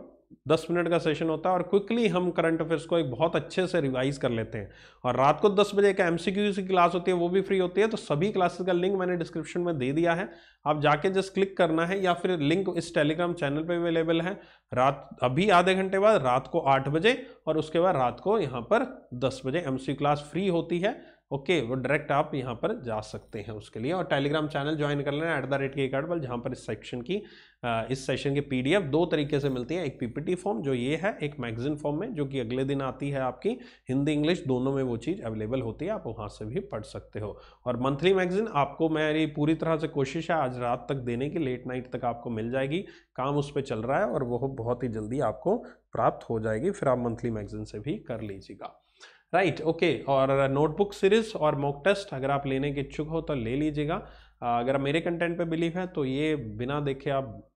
10 मिनट का सेशन होता है और क्विकली हम करंट अफेयर्स को एक बहुत अच्छे से रिवाइज कर लेते हैं और रात को 10 बजे का एमसीक्यू की क्लास होती है वो भी फ्री होती है तो सभी क्लासेस का लिंक मैंने डिस्क्रिप्शन में दे दिया है आप जाके जस्ट क्लिक करना है या फिर लिंक इस टेलीग्राम चैनल पर अवेलेबल है रात अभी आधे घंटे बाद रात को आठ बजे और उसके बाद रात को यहाँ पर दस बजे एम क्लास फ्री होती है ओके वो डायरेक्ट आप यहाँ पर जा सकते हैं उसके लिए और टेलीग्राम चैनल ज्वाइन कर लेना एट द रेट के बल जहाँ पर इस सेक्शन की इस सेशन की पीडीएफ दो तरीके से मिलती है एक पीपीटी फॉर्म जो ये है एक मैगजीन फॉर्म में जो कि अगले दिन आती है आपकी हिंदी इंग्लिश दोनों में वो चीज़ अवेलेबल होती है आप वहाँ से भी पढ़ सकते हो और मंथली मैगजीन आपको मेरी पूरी तरह से कोशिश है आज रात तक देने की लेट नाइट तक आपको मिल जाएगी काम उस पर चल रहा है और वह बहुत ही जल्दी आपको प्राप्त हो जाएगी फिर आप मंथली मैगजीन से भी कर लीजिएगा राइट right, ओके okay. और नोटबुक सीरीज और मॉक टेस्ट अगर आप लेने के इच्छुक हो तो ले लीजिएगा अगर मेरे कंटेंट पे बिलीव है तो ये बिना देखे आप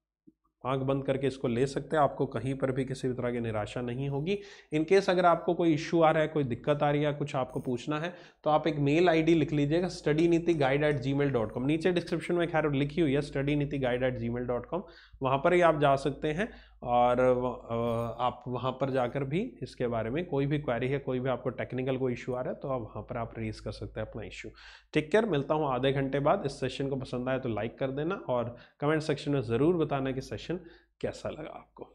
आंख बंद करके इसको ले सकते हैं आपको कहीं पर भी किसी भी तरह की निराशा नहीं होगी इनकेस अगर आपको कोई इश्यू आ रहा है कोई दिक्कत आ रही है कुछ आपको पूछना है तो आप एक मेल आईडी लिख लीजिएगा study Niti guide at gmail dot com नीचे डिस्क्रिप्शन में खैर लिखी हुई है study Niti guide at gmail dot com वहाँ पर ही आप जा सकते हैं और आप वहाँ पर जाकर भी इसके बारे में कोई भी क्वेरी है कोई भी आपको टेक्निकल कोई इशू आ रहा है तो आप वहाँ पर आप रेज कर सकते हैं अपना इशू टेक केयर मिलता हूँ आधे घंटे बाद इस सेशन को पसंद आया तो लाइक कर देना और कमेंट सेक्शन में ज़रूर बताना कि सेशन कैसा लगा आपको